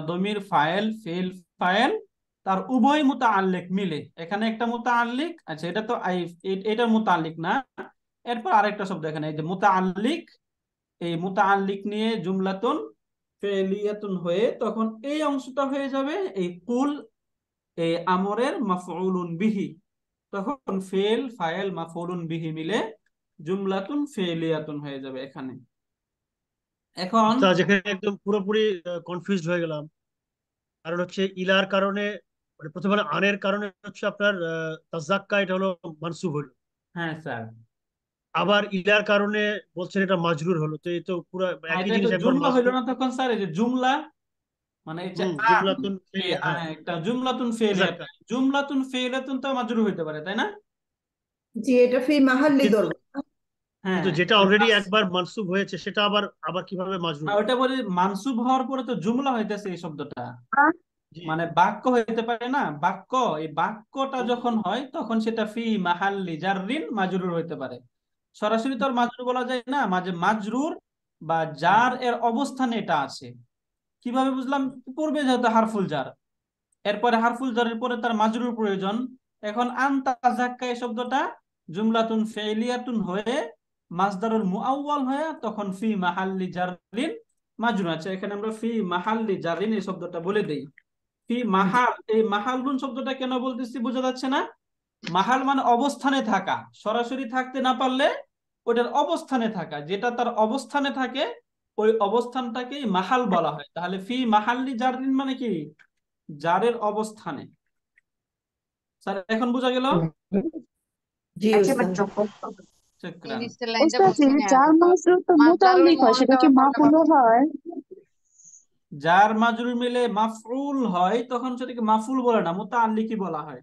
[SPEAKER 1] দমির ফাইল ফেল ফাইল তার উভয় মোতাল্লিক মিলে এখানে একটা মোতাল্লিক আচ্ছা এটা তো এটার মোতাল্লিক না এরপর আরেকটা শব্দ এখানে এই যে এই মুতাআল্লিক নিয়ে জুমলাতুন ফেলিয়াতুন হয়ে তখন এই অংশটা হয়ে যাবে এই কুল এই আমরের মাফলুন বিহি তখন ফেল ফায়েল মাফলুন বিহি মিলে জুমলাতুন ফেলিয়াতুন হয়ে যাবে এখানে এখন আচ্ছা, একদম পুরোপুরি কনফিউজ হয়ে গেলাম কারণ হচ্ছে ইলার কারণে মানে প্রথমে আনের কারণে হচ্ছে আপনার তাজাক্কা এটা হলো মানসুব হলো হ্যাঁ স্যার আবার ইলার কারণে বলছেন এটা মাজরুর হলো তো এই তো পুরো হ্যাঁ, একই জিনিস একবার মাজরুর হলো না তখন স্যার এই যে জুমলা মানে এই যে জুমলাতুন হ্যাঁ। হ্যাঁ, একটা জুমলাতুন ফেলিয়া জুমলাতুন ফেলিয়াতুন তো মাজরুর হইতে পারে তাই না
[SPEAKER 2] জি এটা ফি মাহাল্লি দরকার
[SPEAKER 1] হ্যাঁ তো যেটা অলরেডি একবার মানসুব হয়েছে সেটা আবার আবার কিভাবে মাজরুর ওটা বলে মানসুব হওয়ার পরে তো জুমলা হইতেছে এই শব্দটা মানে বাক্য হইতে পারে না বাক্য এই বাক্যটা যখন হয় তখন সেটা ফি মাহাল্লি জাররিন মাজরুর হইতে পারে সরাসরি তো আর মাজরুর বলা যায় না মাঝে মাজরুর বা জার এর অবস্থানে এটা আছে কিভাবে বুঝলাম পূর্বে যেহেতু হারফুল জার এরপরে হারফুল জারের পরে তার মাজরুর প্রয়োজন এখন আন্তাজাক্কা এই শব্দটা জুমলাতুন ফেলিয়াতুন হয়ে মাজদারুল মুআউয়াল হয়ে তখন ফি মাহাল্লি জারিন মাজরুন আছে এখানে আমরা ফি মাহাল্লি জারিন এই শব্দটা বলে দেই ফি মাহাল এই মাহালুন শব্দটা কেন বলতেছি বোঝা যাচ্ছে না মাহাল মানে অবস্থানে থাকা সরাসরি থাকতে না পারলে ওটার অবস্থানে থাকা যেটা তার অবস্থানে থাকে ওই অবস্থানটাকে মাহাল বলা হয় তাহলে ফি মাহাল্লি জারিন মানে কি জারের অবস্থানে স্যার এখন বোঝা গেল যার মাজরুল মিলে মাফরুল হয় তখন সেটাকে মাফুল বলে না মোতা কি বলা হয়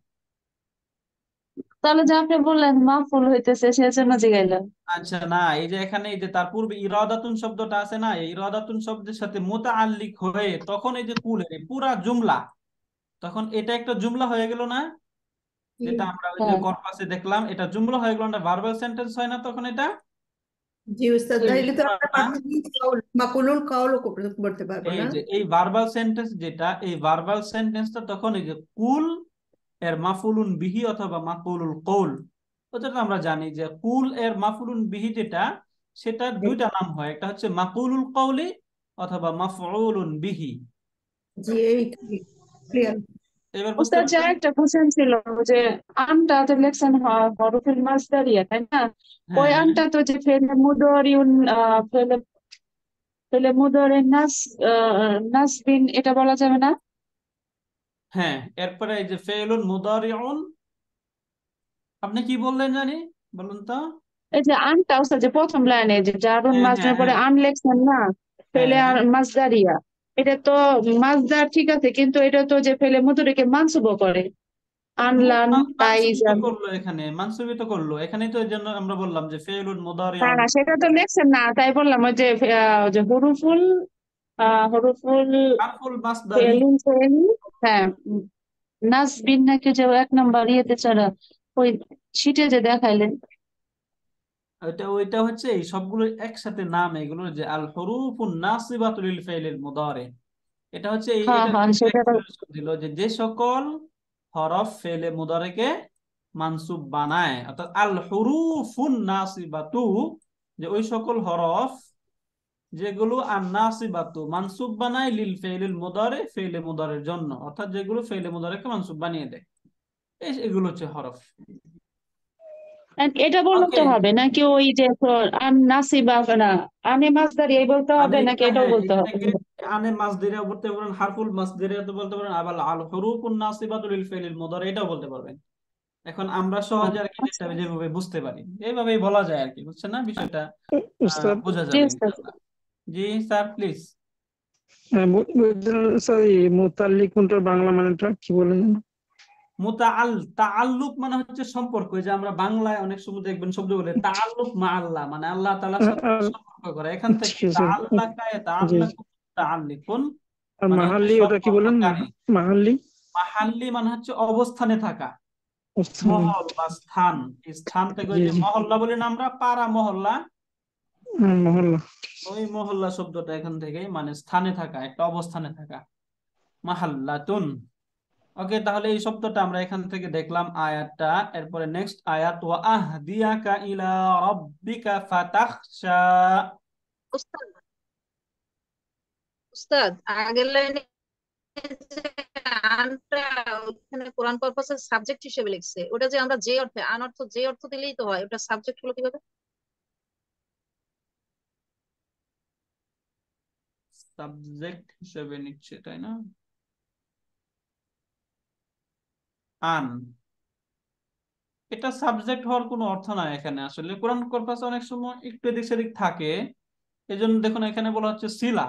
[SPEAKER 2] তাহলে যে আপনি বললেন মাহফুল হইতেছে সেজন্য জিগাইলাম
[SPEAKER 1] আচ্ছা না এই যে এখানে এই যে তার পূর্বে ইরাদাতুন শব্দটা আছে না এই ইরাদাতুন শব্দের সাথে মুতাআল্লিক হয়ে তখন এই যে কুল পুরা জুমলা তখন এটা একটা জুমলা হয়ে গেল না
[SPEAKER 2] যেটা আমরা ওই যে
[SPEAKER 1] কর্পাসে হ্যাঁ। দেখলাম এটা জুমলা হয়ে গেল না ভার্বাল সেন্টেন্স হয় না তখন এটা
[SPEAKER 2] জি উস্তাদ তাহলে তো আমরা পারফেক্টলি মাকুলুল কাউলও করতে পারবো না এই যে
[SPEAKER 1] এই ভার্বাল সেন্টেন্স যেটা এই ভার্বাল সেন্টেন্সটা তখন এই যে কুল এর মাফুলুন বিহি অথবা মাকুলুল কৌল অর্থাৎ আমরা জানি যে কুল এর মাফুলুন বিহি যেটা সেটা দুইটা নাম হয় একটা হচ্ছে মাকুলুল কৌলি অথবা মাফউলুন বিহি তাই না
[SPEAKER 2] হ্যাঁ, ওই হ্যাঁ। তো ফেলে ফেলে ফেলে নাস এটা বলা যাবে না
[SPEAKER 1] হ্যাঁ এরপরে এই যে ফেলুন মুদারিউন আপনি কি বললেন জানি বলুন তো
[SPEAKER 2] এই যে আনটা যে প্রথম লাইনে যে জারুন হ্যাঁ, মাজদার হ্যাঁ, পরে হ্যাঁ। আন লেখছেন না ফেলে আর এটা তো ঠিক আছে কিন্তু এটা তো যে ফেলে মুদরিকে মানসুব করে আনলান
[SPEAKER 1] তাইজান করলো এখানে মানসুবি তো করলো এখানেই তো এজন্য আমরা বললাম যে ফেলুন মুদারি না সেটা তো লেখছেন
[SPEAKER 2] না তাই বললাম ওই যে যে হরুফুল
[SPEAKER 1] হরুফুল মাসদারি
[SPEAKER 2] হ্যাঁ যে এক নাম্বার ইয়েতে ছাড়া ওই যে দেখাইলেন
[SPEAKER 1] ওইটা হচ্ছে এই সবগুলো একসাথে নাম এগুলো যে আল নাসিবাতু লিল এটা হচ্ছে এই হ্যাঁ, হ্যাঁ, দিল যে যে সকল হরফ ফেলে মুদারেকে মানসুব বানায় অর্থাৎ আল হরুফুন নাসিবাতু যে ওই সকল হরফ যেগুলো আর নাসিবাতু মানসুব বানায় লিল ফেলিল মোদারে ফেলে মোদারের জন্য অর্থাৎ যেগুলো ফেলে মোদারেকে মানসুব বানিয়ে দেয় এগুলো হচ্ছে হরফ
[SPEAKER 2] এটা বলতে হবে নাকি ওই যে আন নাসিবা না আনে মাসদারি এই বলতে হবে নাকি এটাও হ্যাঁ, বলতে হবে
[SPEAKER 1] আনে বলতে পারেন হারফুল মাসদিরা তো বলতে পারেন আবার আল হরুফুন নাসিবাতু লিল ফেলিল মোদারে এটাও বলতে পারবেন এখন আমরা সহজে আর কি যেভাবে বুঝতে পারি এইভাবেই বলা যায় আর কি বুঝছেন না বিষয়টা বোঝা যায় জি স্যার প্লিজ হ্যাঁ, বলেন মানে হচ্ছে সম্পর্ক বাংলায় অনেক দেখবেন আল্লাহ মানে থেকে আচ্ছা, আচ্ছা। মানে মাহাল্লি মানে হচ্ছে অবস্থানে থাকা স্থান স্থান থেকে মহল্লা বলি না আমরা পাড়া মহল্লা ওই মহল্লা শব্দটা এখান থেকে মানে স্থানে থাকা একটা অবস্থানে থাকা মাহাল্লাতুন ওকে তাহলে এই শব্দটা আমরা এখান থেকে দেখলাম আয়াতটা এরপরে নেক্সট আয়াত ওয়া আহদিয়াকা ইলা রাব্বিকা ফাতাখশা উস্তাদ
[SPEAKER 2] উস্তাদ আগের লাইনে আনটা ওখানে কোরআন পারপাসের সাবজেক্ট হিসেবে লিখছে ওটা যে আমরা যে অর্থে আন অর্থ যে অর্থ দিলেই তো হয় ওটা সাবজেক্ট হলো কিভাবে
[SPEAKER 1] সাবজেক্ট হিসেবে নিচ্ছে তাই না আন এটা সাবজেক্ট হওয়ার কোনো অর্থ নাই এখানে আসলে কোরআন কর্পাস অনেক সময় একটু এদিক সেদিক থাকে এজন্য দেখুন এখানে বলা হচ্ছে শিলা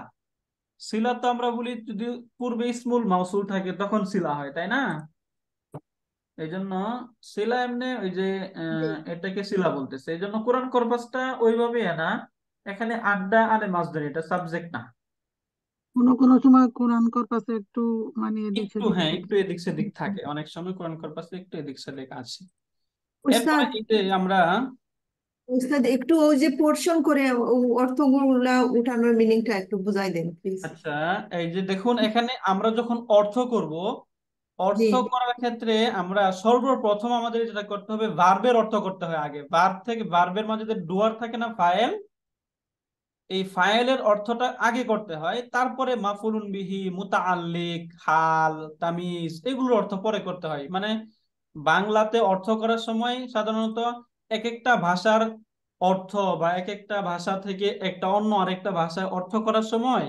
[SPEAKER 1] শিলা তো আমরা বলি যদি পূর্বে স্মুল মাউসুল থাকে তখন শিলা হয় তাই না এই জন্য শিলা এমনি ওই যে এটাকে শিলা বলতেছে এই জন্য কোরআন কর্পাসটা ওইভাবে না এখানে আড্ডা আনে মাছ ধরে এটা সাবজেক্ট না কোনো কোনো সময় কোরআন কর্পাসে একটু মানে এদিক একটু সেদিক হ্যাঁ একটু এদিক সেদিক থাকে অনেক সময় কোরআন কর্পাসে একটু এদিক সেদিক আছে এরপরে আমরা
[SPEAKER 2] ওস্তাদ একটু ওই যে পোর্শন করে অর্থগুলা উঠানোর মিনিংটা একটু বুঝাই দেন প্লিজ
[SPEAKER 1] আচ্ছা এই যে দেখুন এখানে আমরা যখন অর্থ করব অর্থ করার ক্ষেত্রে আমরা সর্বপ্রথম আমাদের যেটা করতে হবে ভার্বের অর্থ করতে হয় আগে ভার্ব থেকে ভার্বের মাঝে যে ডুয়ার থাকে না ফাইল এই ফায়েলের অর্থটা আগে করতে হয় তারপরে মাফুলুন বিহি মুতাআল্লিক হাল তামিজ এগুলোর অর্থ পরে করতে হয় মানে বাংলাতে অর্থ করার সময় সাধারণত এক একটা ভাষার অর্থ বা এক একটা ভাষা থেকে একটা অন্য আরেকটা ভাষায় অর্থ করার সময়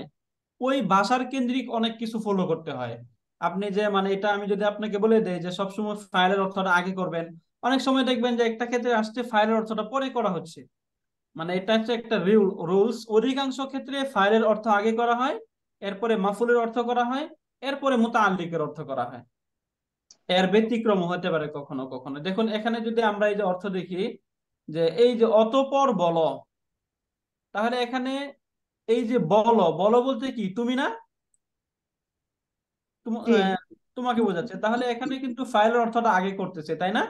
[SPEAKER 1] ওই ভাষার কেন্দ্রিক অনেক কিছু ফলো করতে হয় আপনি যে মানে এটা আমি যদি আপনাকে বলে দেই যে সবসময় ফাইলের অর্থটা আগে করবেন অনেক সময় দেখবেন যে একটা ক্ষেত্রে আসছে ফাইলের অর্থটা পরে করা হচ্ছে মানে এটা হচ্ছে একটা রুল রুলস অধিকাংশ ক্ষেত্রে ফাইলের অর্থ আগে করা হয় এরপরে মাফুলের অর্থ করা হয় এরপরে মোতালিকের অর্থ করা হয় এর ব্যতিক্রম হতে পারে কখনো কখনো দেখুন এখানে যদি আমরা এই যে অর্থ দেখি যে এই যে অতপর বল তাহলে এখানে এই যে বল বল বলতে কি তুমি না তোমাকে বোঝাচ্ছে তাহলে এখানে কিন্তু ফাইলের অর্থটা আগে করতেছে তাই না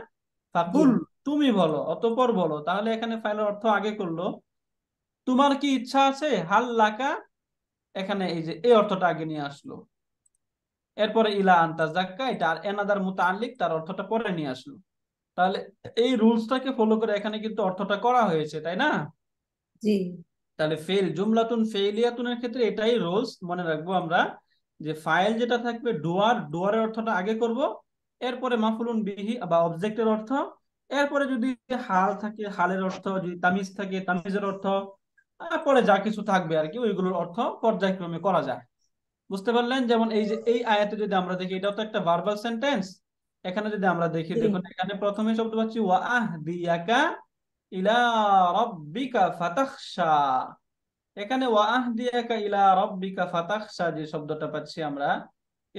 [SPEAKER 1] ফাকুল তুমি বলো অতপর বলো তাহলে এখানে ফাইলের অর্থ আগে করলো তোমার কি ইচ্ছা আছে হাল লাকা এখানে এই যে এই অর্থটা আগে নিয়ে আসলো এরপরে ইলা আন্তা জাক্কা এটা আর এনাদার আনলিক তার অর্থটা পরে নিয়ে আসলো তাহলে এই রুলসটাকে ফলো করে এখানে কিন্তু অর্থটা করা হয়েছে তাই না জি তাহলে ফেল জুমলাতুন ফেইলিয়াতুনের ক্ষেত্রে এটাই রুলস মনে রাখবো আমরা যে ফাইল যেটা থাকবে ডোয়ার ডোয়ারের অর্থটা আগে করব এরপরে মাফুলুন বিহি বা অবজেক্টের অর্থ এরপরে যদি হাল থাকে হালের অর্থ যদি তামিজ থাকে তামিজের অর্থ পরে যা কিছু থাকবে আর কি ওইগুলোর অর্থ পর্যায়ক্রমে করা যায় বুঝতে পারলেন যেমন এই যে এই আয়াতে যদি আমরা দেখি এটাও তো একটা ভার্বাল সেন্টেন্স এখানে যদি আমরা দেখি দেখুন এখানে প্রথমে শব্দ পাচ্ছি ওয়া আহ দিয়াকা ইলা রব্বিকা ফাতাখশা এখানে ওয়া আহ দিয়াকা ইলা রব্বিকা ফাতাখশা যে শব্দটা পাচ্ছি আমরা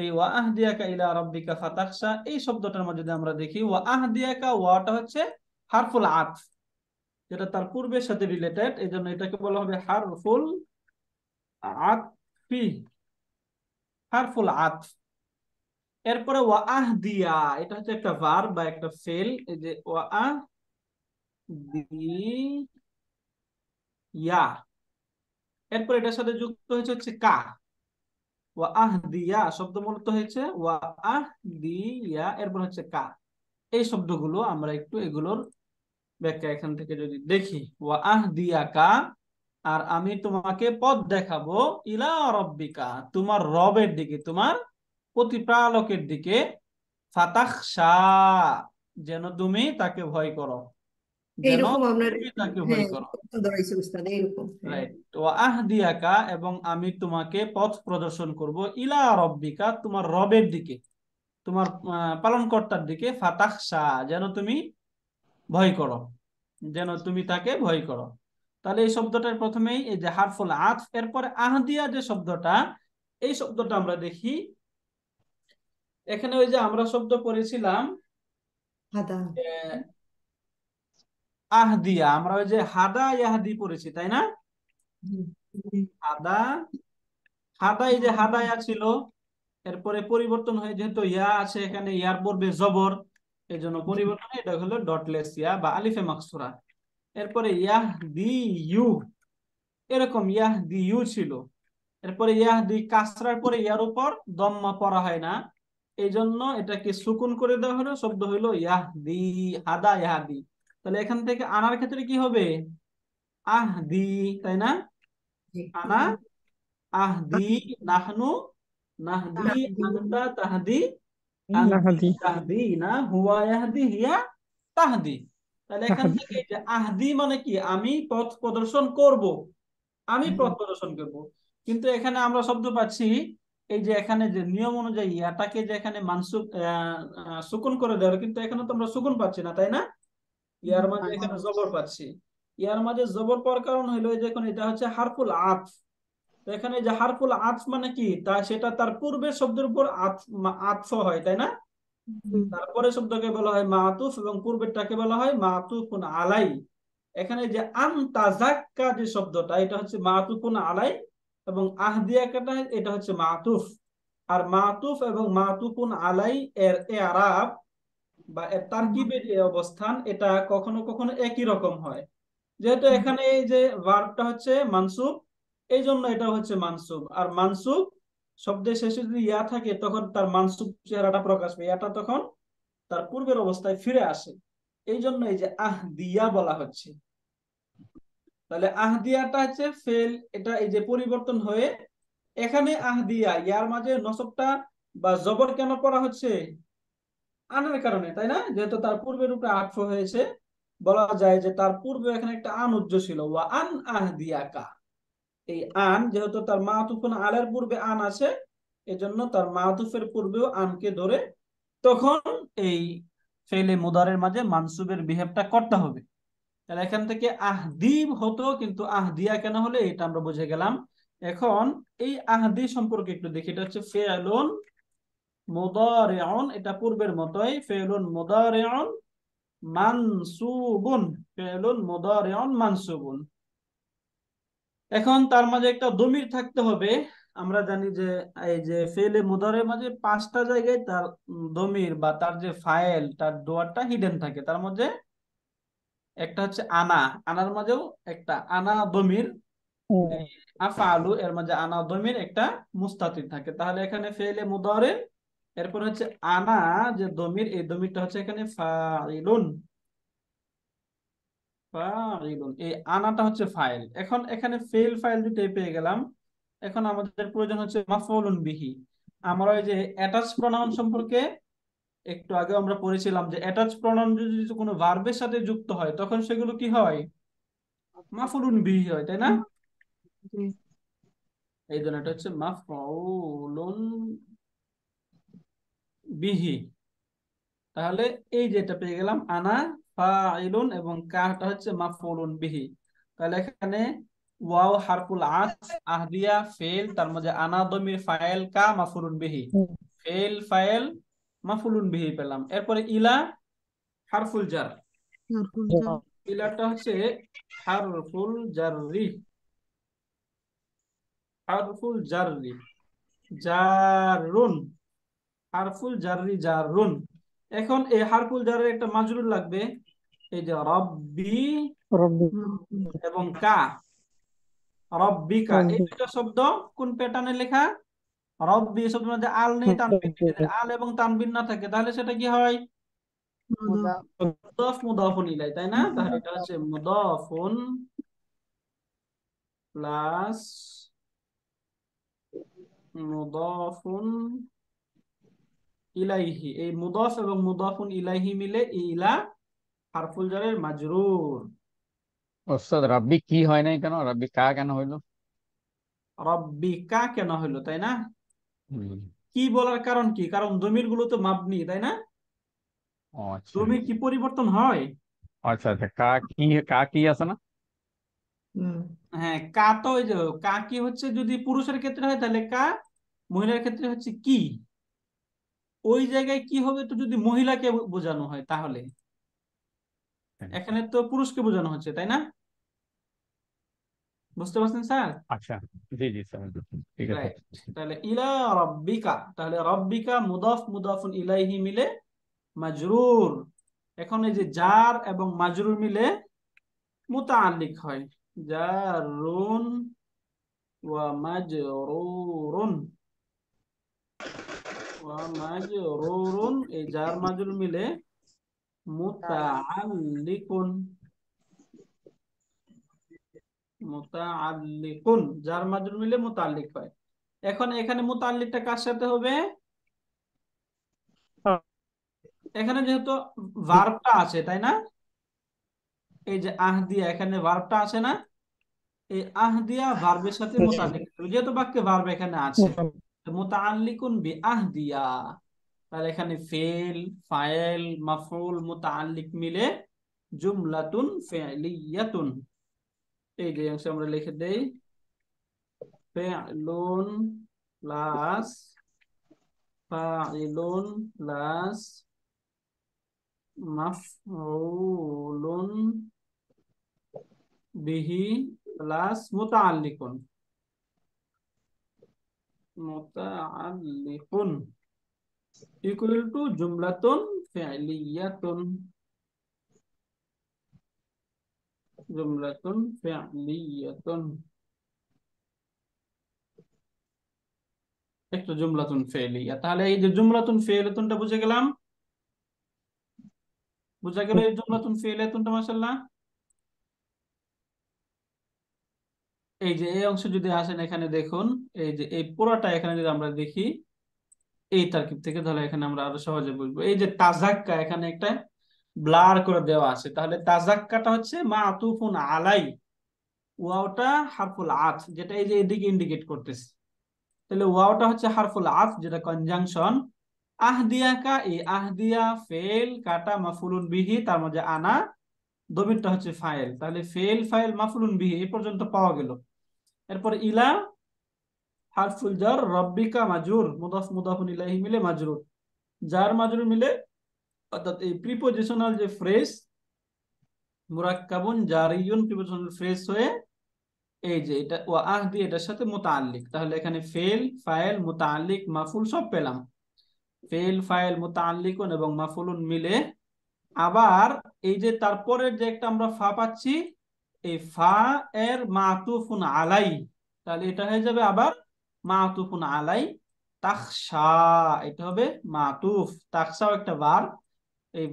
[SPEAKER 1] এই ওয়া আহদিয়াকা ইলা রব্বিকা ফাতাকসা এই শব্দটার মধ্যে যদি আমরা দেখি ওয়া আহদিয়াকা ওয়াটা হচ্ছে হারফুল আত যেটা তার পূর্বের সাথে রিলেটেড এই জন্য এটাকে বলা হবে হারফুল আতফি হারফুল আত এরপরে ওয়া আহ দিয়া এটা হচ্ছে একটা ভার বা একটা ফেল এই যে ওয়া আহ দিয়া এরপর এটার সাথে যুক্ত হয়েছে হচ্ছে কা ওয়া আহ দিয়া শব্দ মূলত হয়েছে ওয়া আহ দিয়া এরপর হচ্ছে কা এই শব্দগুলো আমরা একটু এগুলোর ব্যাখ্যা এখান থেকে যদি দেখি ওয়া আহ দিয়া কা আর আমি তোমাকে পথ দেখাবো ইলা রব্বিকা তোমার রবের দিকে তোমার প্রতিপালকের দিকে ফাতাখ যেন তুমি তাকে ভয় করো হ্যাঁ, এবং আমি তোমাকে পথ প্রদর্শন করব ইলা রব্বিকা তোমার রবের দিকে তোমার পালনকর্তার দিকে ফাতাকশা যেন তুমি ভয় করো যেন তুমি তাকে ভয় করো তাহলে এই শব্দটার প্রথমেই এই যে হারফুল আতফ এরপরে আহদিয়া যে শব্দটা এই শব্দটা আমরা দেখি এখানে ওই যে আমরা শব্দ পড়েছিলাম আহদিয়া আমরা ওই যে হাদা ইয়াহাদি পড়েছি তাই না হাদা হাদা এই যে হাদায়া ছিল এরপরে পরিবর্তন হয়ে যেহেতু ইয়া আছে এখানে ইয়ার পড়বে জবর এই জন্য পরিবর্তন এটা হলো ডটলেস ইয়া বা আলিফে মাকসুরা এরপরে ইয়াহ দি ইউ এরকম ইয়াহ দি ইউ ছিল এরপরে ইয়াহ দি কাসরার পরে ইয়ার উপর দম্মা পড়া হয় না এই জন্য এটাকে সুকুন করে দেওয়া হলো শব্দ হইলো ইয়াহ দি হাদা ইয়াহাদি তাহলে এখান থেকে আনার ক্ষেত্রে কি হবে দি তাই না আনা দি নাহনু নাহদি তাহদি মানে আমি পথ প্রদর্শন আমি পথ প্রদর্শন কিন্তু এখানে আমরা শব্দ পাচ্ছি এই যে এখানে যে নিয়ম অনুযায়ী এটাকে যে এখানে মানসুক সুকুন করে দেওয়া কিন্তু এখানে তো আমরা সুকুন পাচ্ছি না তাই না ইয়ার মাঝে এখানে জবর পাচ্ছি ইয়ার মাঝে জবর পাওয়ার কারণ হলো দেখুন এটা হচ্ছে হারফুল আত এখানে যে হারফুল আত মানে কি তা সেটা তার পূর্বে শব্দের উপর আত হয় তাই না তারপরে শব্দকে বলা হয় মাতুফ এবং পূর্বেরটাকে বলা হয় মাতুফুন আলাই এখানে যে তাজাক্কা যে শব্দটা এটা হচ্ছে মাতুফুন আলাই এবং আহদিয়াকাটা এটা হচ্ছে মাতুফ আর মাতুফ এবং মাতুফুন আলাই এর এ আরাব বা তারকিবের যে অবস্থান এটা কখনো কখনো একই রকম হয় যেহেতু এখানে এই যে ভার্বটা হচ্ছে মানসুব এই জন্য এটা হচ্ছে মানসুব আর মানসুব শব্দের শেষে যদি ইয়া থাকে তখন তার মানসুব চেহারাটা প্রকাশ পায় ইয়াটা তখন তার পূর্বের অবস্থায় ফিরে আসে এই জন্য এই যে আহ দিয়া বলা হচ্ছে তাহলে আহ দিয়াটা হচ্ছে ফেল এটা এই যে পরিবর্তন হয়ে এখানে আহ দিয়া ইয়ার মাঝে নসবটা বা জবর কেন করা হচ্ছে আনের কারণে তাই না যেহেতু তার পূর্বের উপরে আটফ হয়েছে বলা যায় যে তার পূর্বে এখানে একটা আন উজ্জ ছিল ওয়া আন আহদিয়াকা এই আন যেহেতু তার মাহুফুন আলের পূর্বে আন আছে এজন্য তার মাহুফের পূর্বেও আনকে ধরে তখন এই ফেলে মুদারের মাঝে মানসুবের বিহেভটা করতে হবে তাহলে এখান থেকে আহদিব হতো কিন্তু আহদিয়া কেন হলে এটা আমরা বুঝে গেলাম এখন এই আহদি সম্পর্কে একটু দেখি এটা হচ্ছে ফেয়ালন মুদারিউন এটা পূর্বের মতই ফেলুন মুদারিউন মানসুবুন ফেলুন মুদারিউন মানসুবুন এখন তার মাঝে একটা দমির থাকতে হবে আমরা জানি যে এই যে ফেলে মোদারের মাঝে পাঁচটা জায়গায় তার দমির বা তার যে ফাইল তার দোয়ারটা হিডেন থাকে তার মধ্যে একটা হচ্ছে আনা আনার মাঝেও একটা আনা দমির আফা আলু এর মাঝে আনা দমির একটা মুস্তাতির থাকে তাহলে এখানে ফেলে মুদারের এরপর হচ্ছে আনা যে দমির এই দমিরটা হচ্ছে এখানে ফাইলুন ফাইলুন এই আনাটা হচ্ছে ফাইল এখন এখানে ফেল ফাইল দুটো পেয়ে গেলাম এখন আমাদের প্রয়োজন হচ্ছে মাফউলুন বিহি আমরা ওই যে অ্যাটাচ প্রোনাউন সম্পর্কে একটু আগে আমরা পড়েছিলাম যে অ্যাটাচ প্রোনাউন যদি কোনো ভার্বের সাথে যুক্ত হয় তখন সেগুলো কি হয় মাফউলুন বিহি হয় তাই না এই জন্য এটা হচ্ছে মাফউলুন বিহি তাহলে এই যেটা পেয়ে গেলাম আনা ফাইলুন এবং কাটা হচ্ছে মাফুলুন বিহি তাহলে এখানে ওয়াও হারফুল আস আহদিয়া ফেল তার মধ্যে আনা দমির ফাইল কা মাফুলুন বিহি ফেল ফাইল মাফুলুন বিহি পেলাম এরপরে ইলা হারফুল হ্যাঁ। জার ইলাটা হচ্ছে হারফুল জাররি হারফুল জাররি জারুন হারফুল জারি জারুন এখন এই হারফুল জারের একটা মাজরুর লাগবে এই যে রব্বি এবং কা রব্বিকা এই শব্দ কোন প্যাটার্নে লেখা রব্বি মধ্যে আল নেই তানবিন হ্যাঁ, হ্যাঁ। আল এবং তানবিন না থাকে তাহলে সেটা কি হয় মুদাফ মুদাফুন ইলাই তাই না তাহলে এটা হচ্ছে মুদাফুন প্লাস মুদাফুন ইলাইহি এই মুদফ এবং মুদফুন ইলাইহি মিলে ইলা হারফুল জারের
[SPEAKER 3] মাজরুর ওস্তাদ রব্বি কি হয় নাই কেন রব্বি কা কেন হইল
[SPEAKER 1] রব্বি কা কেন হইল তাই না কি বলার কারণ কি কারণ জমির গুলো তো মাবনি তাই না আচ্ছা। জমির কি পরিবর্তন হয়
[SPEAKER 3] আচ্ছা আচ্ছা কা কি কা কি আছে না
[SPEAKER 1] হ্যাঁ কা তো কা কি হচ্ছে যদি পুরুষের ক্ষেত্রে হয় তাহলে কা মহিলার ক্ষেত্রে হচ্ছে কি ওই জায়গায় কি হবে তো যদি মহিলাকে বোঝানো হয় তাহলে হ্যাঁ। এখানে তো পুরুষকে বোঝানো হচ্ছে তাই না বুঝতে পারছেন স্যার
[SPEAKER 3] আচ্ছা জি জি স্যার
[SPEAKER 1] তাহলে ইলা রব্বিকা তাহলে রব্বিকা মুদাফ মুদাফুন ইলাইহি মিলে মাজরুর এখন এই যে জার এবং মাজরুর মিলে মুতাআল্লিক হয় জারুন ওয়া মাজরুরুন মাজরুরুন এই জার মাজরুর মিলে মুতাআল্লিকুন মুতাআল্লিকুন জার মাজরুর মিলে মুতাআল্লিক হয় এখন এখানে মুতাআল্লিকটা কার সাথে হবে হ্যাঁ। এখানে যেহেতু ভার্বটা আছে তাই না এই যে দিয়া এখানে ভার্বটা আছে না এই দিয়া ভার্বের সাথে হ্যাঁ। মোতালিক যেহেতু বাক্যে ভার্ব এখানে আছে হ্যাঁ। মোতাল্লিকুন বি আহদিয়া তাহলে এখানে ফেল ফায়েল মাফুল মোতাল্লিক মিলে জুমলাতুন ফেলিয়াতুন এই যে অংশ আমরা লিখে দেই ফেলুন প্লাস ফাইলুন প্লাস মাফউলুন বিহি প্লাস মোতাল্লিকুন মোতাআল্লিকুন ইকুয়াল টু জুমলাতুন ফিআলিয়াতুন জুমলাতুন ফিআলিয়াতুন একটা জুমলাতুন ফেলিয়া তাহলে এই যে জুমলাতুন ফেলেতুনটা বুঝে গেলাম বুঝা গেল এই জুমলাতুন ফেলেতুনটা মাশাআল্লাহ এই যে এই অংশ যদি আসেন এখানে দেখুন এই যে এই পুরোটা এখানে যদি আমরা দেখি এই তারকিব থেকে তাহলে এখানে আমরা আরো সহজে বুঝবো এই যে তাজাক্কা এখানে একটা ব্লার করে দেওয়া আছে তাহলে তাজাক্কাটা হচ্ছে মা আতুফুন আলাই ওয়াওটা হারফুল আত যেটা এই যে এদিকে ইন্ডিকেট করতেছে তাহলে ওয়াওটা হচ্ছে হারফুল আত যেটা কনজাংশন আহদিয়াকা এই আহদিয়া ফেল কাটা মাফুলুন বিহি তার মধ্যে আনা দমিরটা হচ্ছে ফাইল তাহলে ফেল ফাইল মাফুলুন বিহি এ পর্যন্ত পাওয়া গেল এরপর ইলা হারফুল জার রব্বিকা মাজুর মুদাফ মুদাফুন ইলাহি মিলে মাজরুর জার মাজরুর মিলে অর্থাৎ এই প্রিপোজিশনাল যে ফ্রেজ মুরাক্কাবুন জারিয়ুন প্রিপোজিশনাল ফ্রেশ হয়ে এই যে এটা ও আহ দিয়ে এটার সাথে মোতাল্লিক তাহলে এখানে ফেল ফাইল মোতাল্লিক মাফুল সব পেলাম ফেল ফাইল মোতাল্লিকুন এবং মাফুলুন মিলে আবার এই যে তারপরের যে একটা আমরা ফা পাচ্ছি এই ফা এর মাতুফুন আলাই তাহলে এটা হয়ে যাবে আবার মাতুফুন আলাই তাকসা এটা হবে মাতুফ তাকসাও একটা ভার্ব এই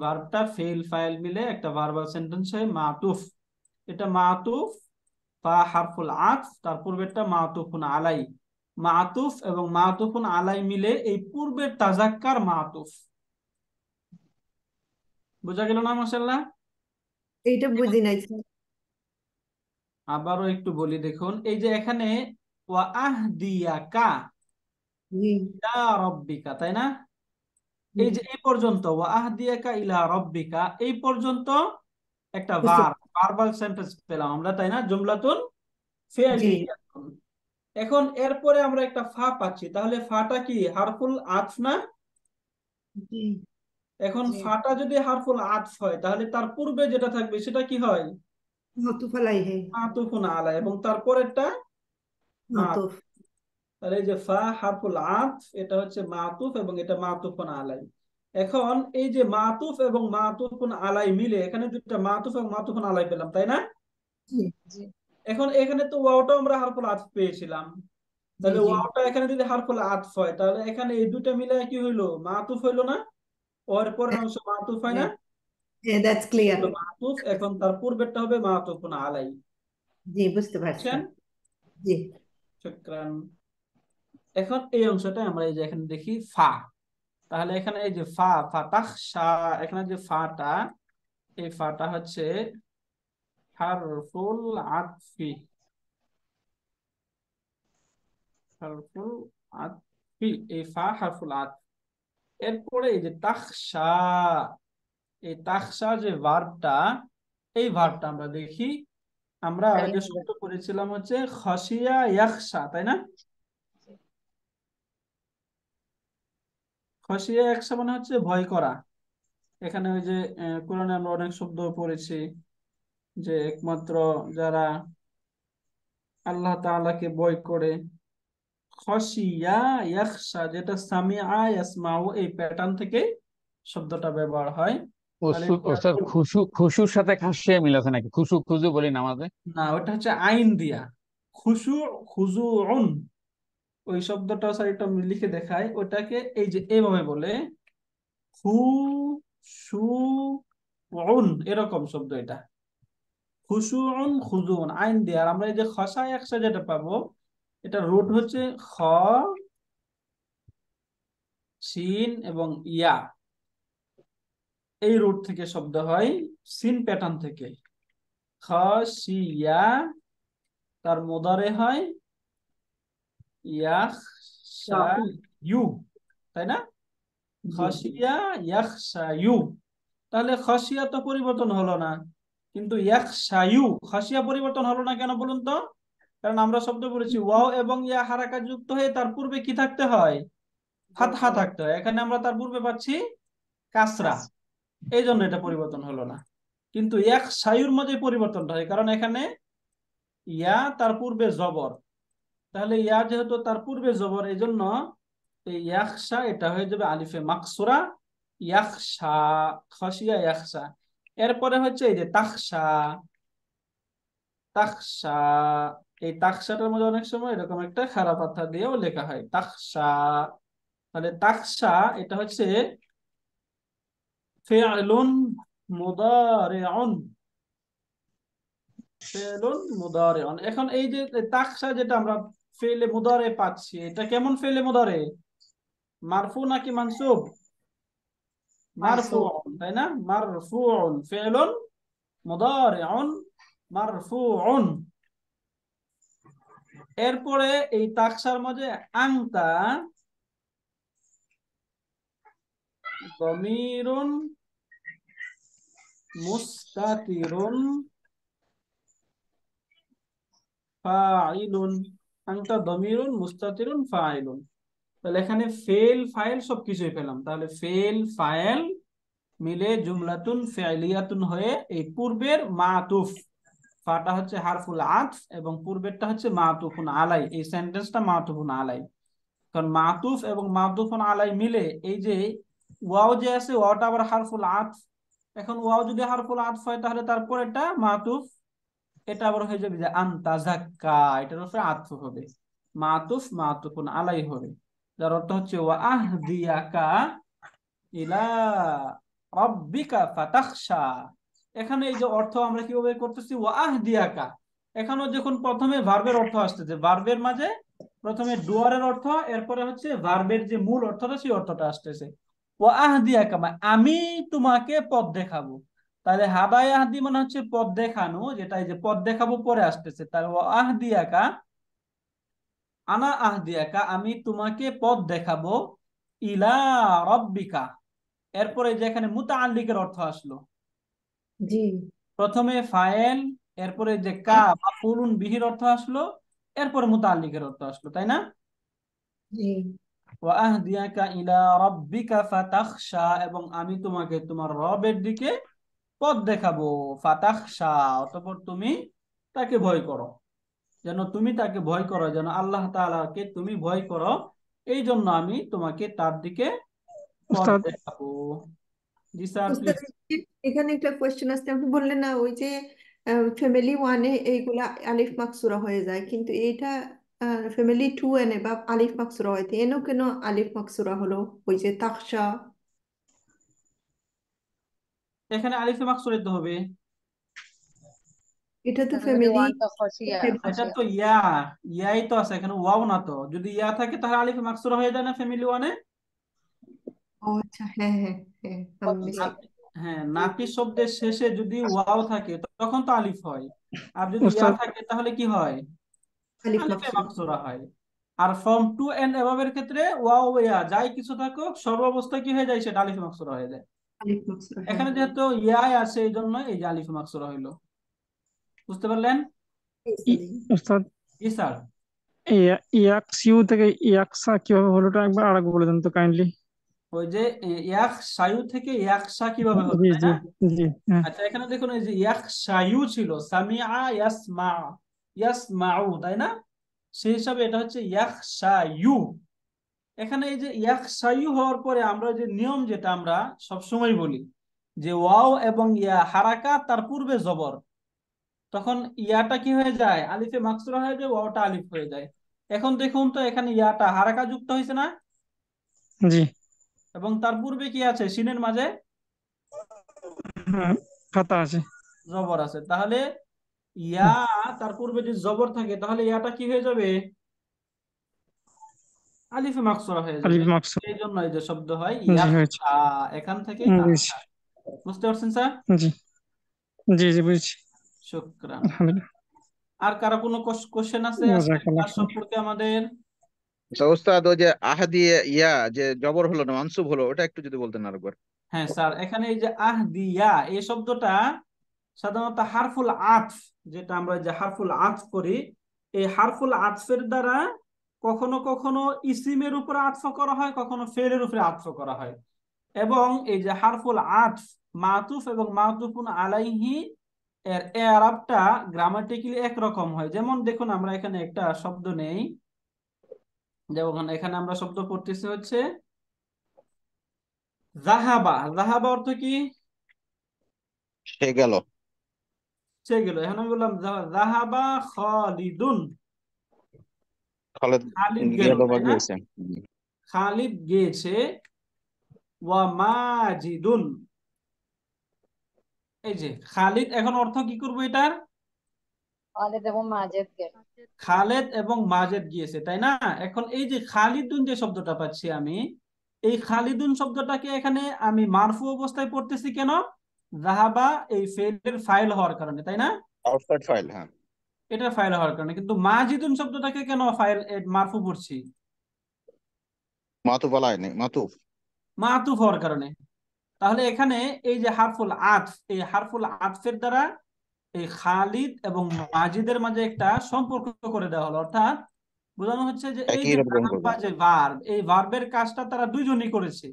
[SPEAKER 1] ফেল ফাইল মিলে একটা সেন্টেন্স হয় মাতুফ এটা মাতুফ ফা হারফুল তার পূর্বেরটা মাতুফুন আলাই মাতুফ এবং মাতুফুন আলাই মিলে এই পূর্বের তাজাক্কার মাতুফ বোঝা গেল না মাসাল্লাহ
[SPEAKER 2] এইটা বুঝি নাই
[SPEAKER 1] আবারও একটু বলি দেখুন এই যে এখানে তাই না এই যে এই পর্যন্ত ইলা রব্বিকা এই পর্যন্ত একটা ভার ভার্বাল সেন্টেন্স পেলাম আমরা তাই না জুমলাতুন এখন এরপরে আমরা একটা ফা পাচ্ছি তাহলে ফাটা কি হারফুল আতফ না এখন ফাটা যদি হারফুল আতফ হয় তাহলে তার পূর্বে যেটা থাকবে সেটা কি হয় মাতুফ এবং তাহলে যে ফা হারফুল আত এটা হচ্ছে মাতুফ এবং এটা আলাই এখন এই যে মাতুফ এবং আলাই মিলে এখানে দুটা মাতুফ এবং আলাই পেলাম তাই না এখন এখানে তো ওয়াওটাও আমরা হারফুল আত পেয়েছিলাম তাহলে ওয়াওটা এখানে যদি হারফুল আতফ হয় তাহলে এখানে এই দুটা মিলে কি হইলো মাতুফ হইলো না ওর পরের অংশ মাতুফ হয় না এখন তার পূর্বেরটা হবে আলাই জি বুঝতে পারছেন এখন এই অংশটা আমরা এই যে এখানে দেখি ফা তাহলে এখানে এই যে ফা এখানে যে ফাটা এই ফাটা হচ্ছে হারফুল আতফি হারফুল আতফি এই ফা হারফুল এরপরে এই যে তাহসা এই তাকসা যে ভার্বটা এই ভার্বটা আমরা দেখি আমরা আগে শব্দ করেছিলাম হচ্ছে খসিয়া ইয়াকসা তাই না খসিয়া ইয়াকসা মানে হচ্ছে ভয় করা এখানে ওই যে কোরআনে আমরা অনেক শব্দ পড়েছি যে একমাত্র যারা আল্লাহ তাআলাকে ভয় করে খসিয়া ইয়াকসা যেটা সামিআ ইয়াসমাউ এই প্যাটার্ন থেকে শব্দটা ব্যবহার হয়
[SPEAKER 3] ওস্তাদ মানে খুশু খুশুর সাথে খাসিয়া মিল আছে নাকি খুশু খুজু বলি না
[SPEAKER 1] ওটা হচ্ছে আইন দিয়া খুশু খুজু ওই শব্দটা স্যার লিখে দেখায় ওটাকে এই যে বলে খু সু এরকম শব্দ এটা খুশুউন খুজুউন আইন দিয়ে আর আমরা এই যে খসা একসা যেটা পাবো এটা রুট হচ্ছে খ সিন এবং ইয়া এই রুট থেকে শব্দ হয় সিন প্যাটার্ন থেকে খাসিয়া তার মোদারে হয় ইউ তাই না খাসিয়া তাহলে খাসিয়া তো পরিবর্তন হলো না কিন্তু ইয়াখশায়ু খাসিয়া পরিবর্তন হলো না কেন বলুন তো কারণ আমরা শব্দ বলেছি ওয়াও এবং ইয়া হারাকা যুক্ত হয়ে তার পূর্বে কি থাকতে হয় হাত হা থাকতে হয় এখানে আমরা তার পূর্বে পাচ্ছি কাসরা এই জন্য এটা পরিবর্তন হলো না কিন্তু এক সায়ুর মধ্যে পরিবর্তনটা হয় কারণ এখানে ইয়া তার পূর্বে জবর তাহলে ইয়া যেহেতু তার পূর্বে জবর এই জন্য ইয়াকশা এটা হয়ে যাবে আলিফে মাকসুরা ইয়াকশা খসিয়া ইয়াকশা এরপরে হচ্ছে এই যে তাকসা তাকসা এই তাকসাটার মধ্যে অনেক সময় এরকম একটা খারাপ পাতা দিয়েও লেখা হয় তাকসা তাহলে তাকসা এটা হচ্ছে فعل مضارع فعل مضارع এখন এই যে তাকসা যেটা আমরা فعل مضارع পাচ্ছি এটা কেমন فعل مضارع মারফু নাকি মানসুব তাই না এরপরে এই তাকসার মধ্যে আংতা মুস্তাতিরুন ফাইলুন আংটা দমিরুন মুস্তাতিরুন ফাইলুন তাহলে এখানে ফেল ফাইল সব সবকিছুই পেলাম তাহলে ফেল ফাইল মিলে জুমলাতুন ফেলিয়াতুন হয়ে এই পূর্বের মাতুফ ফাটা হচ্ছে হারফুল আত এবং পূর্বেরটা হচ্ছে মাতুফুন আলাই এই সেন্টেন্সটা মাতুফুন আলাই কারণ মাতুফ এবং মাতুফুন আলাই মিলে এই যে ওয়াও যে আছে ওয়াটা আবার হারফুল আত এখন ওয়াও যদি হারফুল আতফ হয় তাহলে এটা মাতুফ এটা আবার হয়ে যাবে যে আন্তা জাক্কা এটার উপরে আতফ হবে মাতুফ মাতুফুন আলাই হবে যার অর্থ হচ্ছে ওয়া আহদিয়াকা ইলা রব্বিকা ফাতাখশা এখানে এই যে অর্থ আমরা কিভাবে করতেছি ওয়া দিয়াকা এখানে যখন প্রথমে ভার্বের অর্থ আসতেছে ভার্বের মাঝে প্রথমে ডুয়ারের অর্থ এরপরে হচ্ছে ভার্বের যে মূল অর্থটা সেই অর্থটা আসতেছে ও আমি তোমাকে পথ দেখাবো তাহলে হাবাই আহদি মানে হচ্ছে পথ দেখানো যেটা এই যে পথ দেখাবো পরে আসতেছে তাহলে ও একা আনা একা আমি তোমাকে পথ দেখাবো ইলা রব্বিকা এরপরে যেখানে আল্লিকের অর্থ আসলো প্রথমে ফায়েল এরপরে যে কা বা পুরুন বিহির অর্থ আসলো এরপরে আল্লিকের অর্থ আসলো তাই না এবং আমি তোমাকে তোমার রবের দিকে পথ দেখাবো ফাতাকশা অতপর তুমি তাকে ভয় করো যেন তুমি তাকে ভয় করো যেন আল্লাহ তালাকে তুমি ভয় করো এই জন্য আমি তোমাকে তার দিকে পথ দেখাবো
[SPEAKER 2] এখানে একটা কোয়েশ্চেন আসছে আপনি বললেন না ওই যে ফ্যামিলি ওয়ানে এইগুলা আলিফ মাকসুরা হয়ে যায় কিন্তু এইটা ফ্যামিলি টু and above আলিফ মাকসুরা hoy এন কেন আলিফ মাকসুরা হলো ওই যে তাকসা
[SPEAKER 1] এখানে আলিফ মাকসুর হবে এটা তো ফ্যামিলি
[SPEAKER 2] হ্যাঁ, এটা তো
[SPEAKER 1] ইয়া ইয়াই তো আছে এখানে ওয়াও না তো যদি ইয়া থাকে তাহলে আলিফ মাকসুর হয়ে যায় না ফ্যামিলি ওয়ানে আচ্ছা,
[SPEAKER 2] হ্যাঁ, হ্যাঁ,
[SPEAKER 1] হ্যাঁ নাকি শব্দের শেষে যদি ওয়াও থাকে তখন তো আলিফ হয় আর যদি ইয়া থাকে তাহলে কি হয় হয় আর ফর্ম টু এন্ড এভাবে এর ক্ষেত্রে ওয়াও ইয়া যাই কিছু থাকুক সর্বাবস্থা কি হয়ে যায় সেটা আলিফ মাকসুরা হয়ে যায় এখানে যেহেতু ইয়াই আছে এই জন্য এই যে আলিফ মাকসুরা হইলো বুঝতে পারলেন ওস্তাদ জি স্যার ইয়াকসিউ থেকে ইয়াকসা কিভাবে হলো একবার আর বলে দেন তো কাইন্ডলি ওই যে ইয়াকসায়ু থেকে ইয়াকসা কিভাবে হলো জি জি হ্যাঁ। আচ্ছা এখানে দেখুন এই যে ইয়াকসায়ু ছিল সামিআ ইয়াসমা তাই না হিসাবে এটা হচ্ছে এখানে এই যে হওয়ার পরে আমরা যে নিয়ম যেটা আমরা সবসময় বলি যে ওয়াও এবং ইয়া হারাকা তার পূর্বে জবর তখন ইয়াটা কি হয়ে যায় আলিফে মাকসুরা হয়ে যায় ওয়াওটা আলিফ হয়ে যায় এখন দেখুন তো এখানে ইয়াটা হারাকা যুক্ত হয়েছে না জি এবং তার পূর্বে কি আছে সিনের মাঝে হ্যাঁ, জবর আছে তাহলে ইয়া তার পূর্বে যদি জবর থাকে তাহলে ইয়াটা কি হয়ে যাবে আলিফ মাকসুরা হয়ে যাবে আলিফ এই জন্য এই যে শব্দ হয় ইয়া এখান থেকে বুঝতে পারছেন স্যার জি জি জি বুঝছি শুকরান আর কারো কোনো কোশ্চেন আছে ক্লাস সম্পর্কে
[SPEAKER 3] আমাদের আচ্ছা, ওস্তাদ ওই যে আহ ইয়া যে জবর হলো না মানসুব হলো ওটা একটু যদি বলতেন আরেকবার
[SPEAKER 1] হ্যাঁ স্যার এখানে এই যে আহ দিয়া এই শব্দটা সাধারণত হারফুল আতফ যেটা আমরা যে হারফুল আতফ করি এই হারফুল আতফের দ্বারা কখনো কখনো ইসিমের উপরে আতফ করা হয় কখনো ফেলের উপরে আতফ করা হয় এবং এই যে হারফুল আতফ মাতুফ এবং মাতুফুন আলাইহি এর এরাবটা গ্রামাটিক্যালি একরকম হয় যেমন দেখুন আমরা এখানে একটা শব্দ নেই যেমন এখানে আমরা শব্দ পড়তেছি হচ্ছে জাহাবা জাহাবা অর্থ কি সে গেল সে গেল এখন আমি বললাম জাহাবা খালিদুন খালিদ গেছে ওয়া মাজিদুন এই যে খালিদ এখন অর্থ কি করবো এটার খালেদ এবং মাজেদ গিয়েছে তাই না এখন এই যে খালিদুন যে শব্দটা পাচ্ছি আমি এই খালিদুন শব্দটাকে এখানে আমি মারফু অবস্থায় পড়তেছি কেন জাহাবা এই ফেলের ফাইল হওয়ার কারণে তাই না
[SPEAKER 3] আউটসাইড ফাইল হ্যাঁ
[SPEAKER 1] এটা ফাইল হওয়ার কারণে কিন্তু মাজিদুন শব্দটাকে কেন ফাইল মারফু পড়ছি
[SPEAKER 3] মাতুফ নেই মাতুফ
[SPEAKER 1] মাতুফ হওয়ার কারণে তাহলে এখানে এই যে হারফুল আতফ এই হারফুল আতফের দ্বারা এই খালিদ এবং মাজিদের মাঝে একটা সম্পর্ক করে দেওয়া হলো অর্থাৎ বোঝানো হচ্ছে যে এই যে ভার্ব এই ভার্বের কাজটা তারা দুইজনই করেছে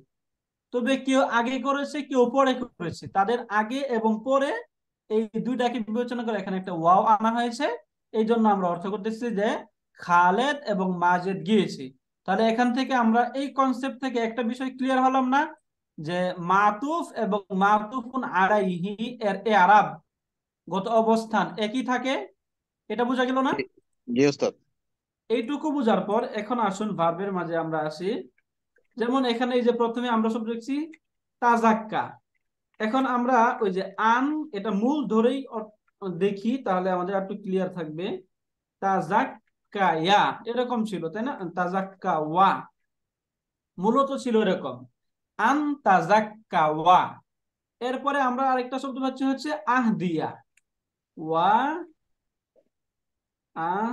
[SPEAKER 1] তবে কেউ আগে করেছে কেউ পরে করেছে তাদের আগে এবং পরে এই দুইটাকে বিবেচনা করে এখানে একটা ওয়াও আনা হয়েছে এই জন্য আমরা অর্থ করতেছি যে খালেদ এবং মাজেদ গিয়েছি তাহলে এখান থেকে আমরা এই কনসেপ্ট থেকে একটা বিষয় ক্লিয়ার হলাম না যে মাতুফ এবং মাতুফুন আড়াইহি এর এ আরব গত অবস্থান একই থাকে এটা বোঝা গেল না এইটুকু বোঝার পর এখন আসুন ভাবের মাঝে আমরা আসি যেমন এখানে এই যে প্রথমে আমরা সব দেখছি তাজাক্কা এখন আমরা ওই যে আন এটা মূল ধরেই দেখি তাহলে আমাদের একটু ক্লিয়ার থাকবে তাজাক্কা ইয়া এরকম ছিল তাই না তাজাক্কা ওয়া মূলত ছিল এরকম আন তাজাক্কা ওয়া এরপরে আমরা আরেকটা শব্দ পাচ্ছি হচ্ছে আহ দিয়া ওয়া আহ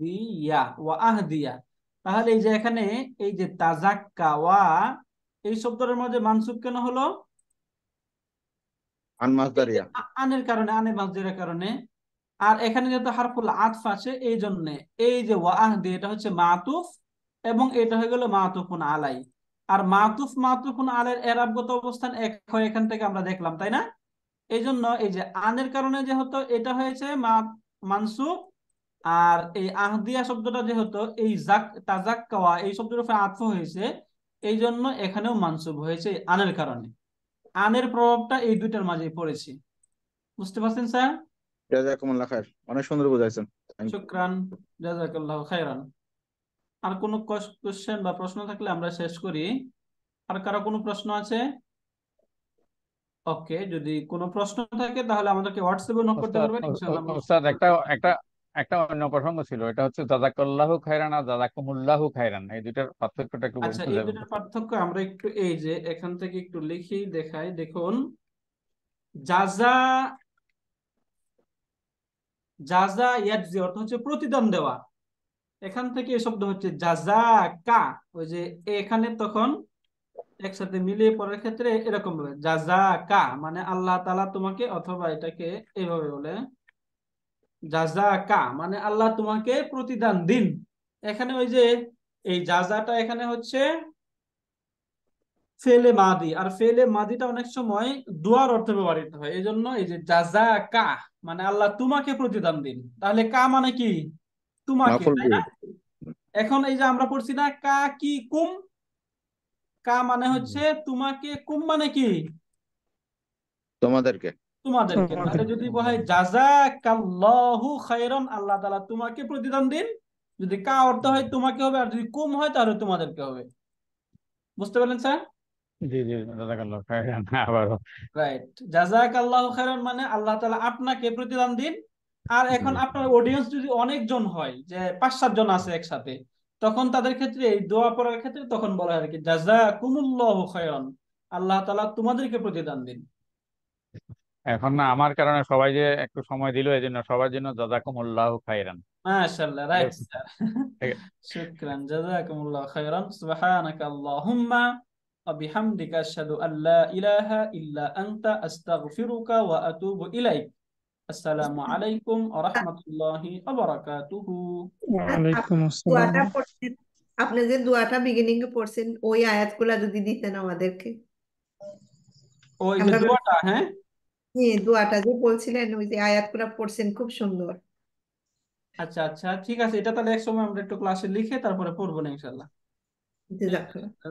[SPEAKER 1] দিয়া ওয়া আহ দিয়া তাহলে এই যে এখানে এই যে তাজাক্কাওয়া এই শব্দটার মধ্যে মানসুক কেন হলো আনের কারণে আনে মাসদারিয়ার কারণে আর এখানে যেহেতু হারফুল আতফ আছে এই জন্য এই যে ওয়াহ দিয়ে এটা হচ্ছে মাতুফ এবং এটা হয়ে গেল মাতুফুন আলাই আর মাতুফ মাতুফুন আলের এরাবগত অবস্থান এক হয় এখান থেকে আমরা দেখলাম তাই না এই জন্য এই যে আনের কারণে যেহেতু এটা হয়েছে মানসুখ আর এই আহদিয়া শব্দটা যেহেতু এই জাক তাজাক্কাওয়া এই শব্দের উপরে আত্ম হয়েছে এই জন্য এখানেও মানসুব হয়েছে আনের কারণে আনের প্রভাবটা এই দুইটার মাঝে পড়েছে বুঝতে পারছেন স্যার
[SPEAKER 3] জাজাকুমুল্লাহ খায়ের অনেক সুন্দর বুঝাইছেন
[SPEAKER 1] শুকরান জাজাকাল্লাহু খায়রান আর কোনো কোশ্চেন বা প্রশ্ন থাকলে আমরা শেষ করি আর কারো কোনো প্রশ্ন আছে ওকে যদি কোনো প্রশ্ন থাকে তাহলে আমাদেরকে হোয়াটসঅ্যাপে নক করতে পারবেন ইনশাআল্লাহ
[SPEAKER 3] স্যার একটা একটা একটা অন্য প্রসঙ্গ ছিল এটা হচ্ছে জাজাকাল্লাহু খায়রান আর জাজাকুমুল্লাহু খায়রান এই দুটার পার্থক্যটা একটু আচ্ছা এই দুটার
[SPEAKER 1] পার্থক্য আমরা একটু এই যে এখান থেকে একটু লিখি দেখাই দেখুন জাজা জাজা ইয়াজি অর্থ হচ্ছে প্রতিদান দেওয়া এখান থেকে এই শব্দ হচ্ছে জাজা কা ওই যে এখানে তখন একসাথে মিলিয়ে পড়ার ক্ষেত্রে এরকম বলে জাজা কা মানে আল্লাহ তালা তোমাকে অথবা এটাকে এইভাবে বলে জাজাকা মানে আল্লাহ তোমাকে প্রতিদান দিন এখানে ওই যে এই জাজাটা এখানে হচ্ছে ফেলে মাদি আর ফেলে মাদিটা অনেক সময় দোয়ার অর্থে ব্যবহৃত হয় এই জন্য এই যে জাজা কা মানে আল্লাহ তোমাকে প্রতিদান দিন তাহলে কা মানে কি তোমাকে এখন এই যে আমরা পড়ছি না কা কি কুম কা মানে হচ্ছে তোমাকে কুম মানে কি তোমাদেরকে তোমাদেরকে তাহলে যদি বহাই হয় জাজাকাল্লাহু খাইরন আল্লাহ তাআলা তোমাকে প্রতিদান দিন যদি কা অর্থ হয় তোমাকে হবে আর যদি কুম হয় তাহলে তোমাদেরকে হবে বুঝতে পারলেন স্যার
[SPEAKER 3] জি জি জাজাকাল্লাহু খায়রান
[SPEAKER 1] রাইট জাজাকাল্লাহু খায়রান মানে আল্লাহ তাআলা আপনাকে প্রতিদান দিন আর এখন আপনার অডিয়েন্স যদি অনেকজন হয় যে পাঁচ সাত জন আছে একসাথে তখন তাদের ক্ষেত্রে এই দোয়া পড়ার ক্ষেত্রে তখন বলা হয় আর কি জাজাকুমুল্লাহু খায়রান আল্লাহ তাআলা তোমাদেরকে প্রতিদান দিন
[SPEAKER 3] এখন না আমার কারণে সবাই যে একটু সময় দিল এই জন্য সবার জন্য জাজাকুমুল্লাহ খাইরান
[SPEAKER 1] মাশাআল্লাহ রাইট স্যার শুকরান জাজাকুমুল্লাহ খাইরান সুবহানাকা আল্লাহুম্মা وبحمدك أشهد أن لا إله إلا أنت أستغفرك وأتوب إليك السلام عليكم
[SPEAKER 2] আপনি যে দোয়াটা বিগিনিং এ পড়ছেন ওই আয়াতগুলা যদি দিতেন আমাদেরকে
[SPEAKER 1] ওই দোয়াটা হ্যাঁ
[SPEAKER 2] জি দোয়াটা যে বলছিলেন ওই যে আয়াতগুলা পড়ছেন খুব সুন্দর
[SPEAKER 1] আচ্ছা আচ্ছা ঠিক আছে এটা তাহলে এক সময় আমরা একটু ক্লাসে লিখে তারপরে পড়বো না ইনশাল্লাহ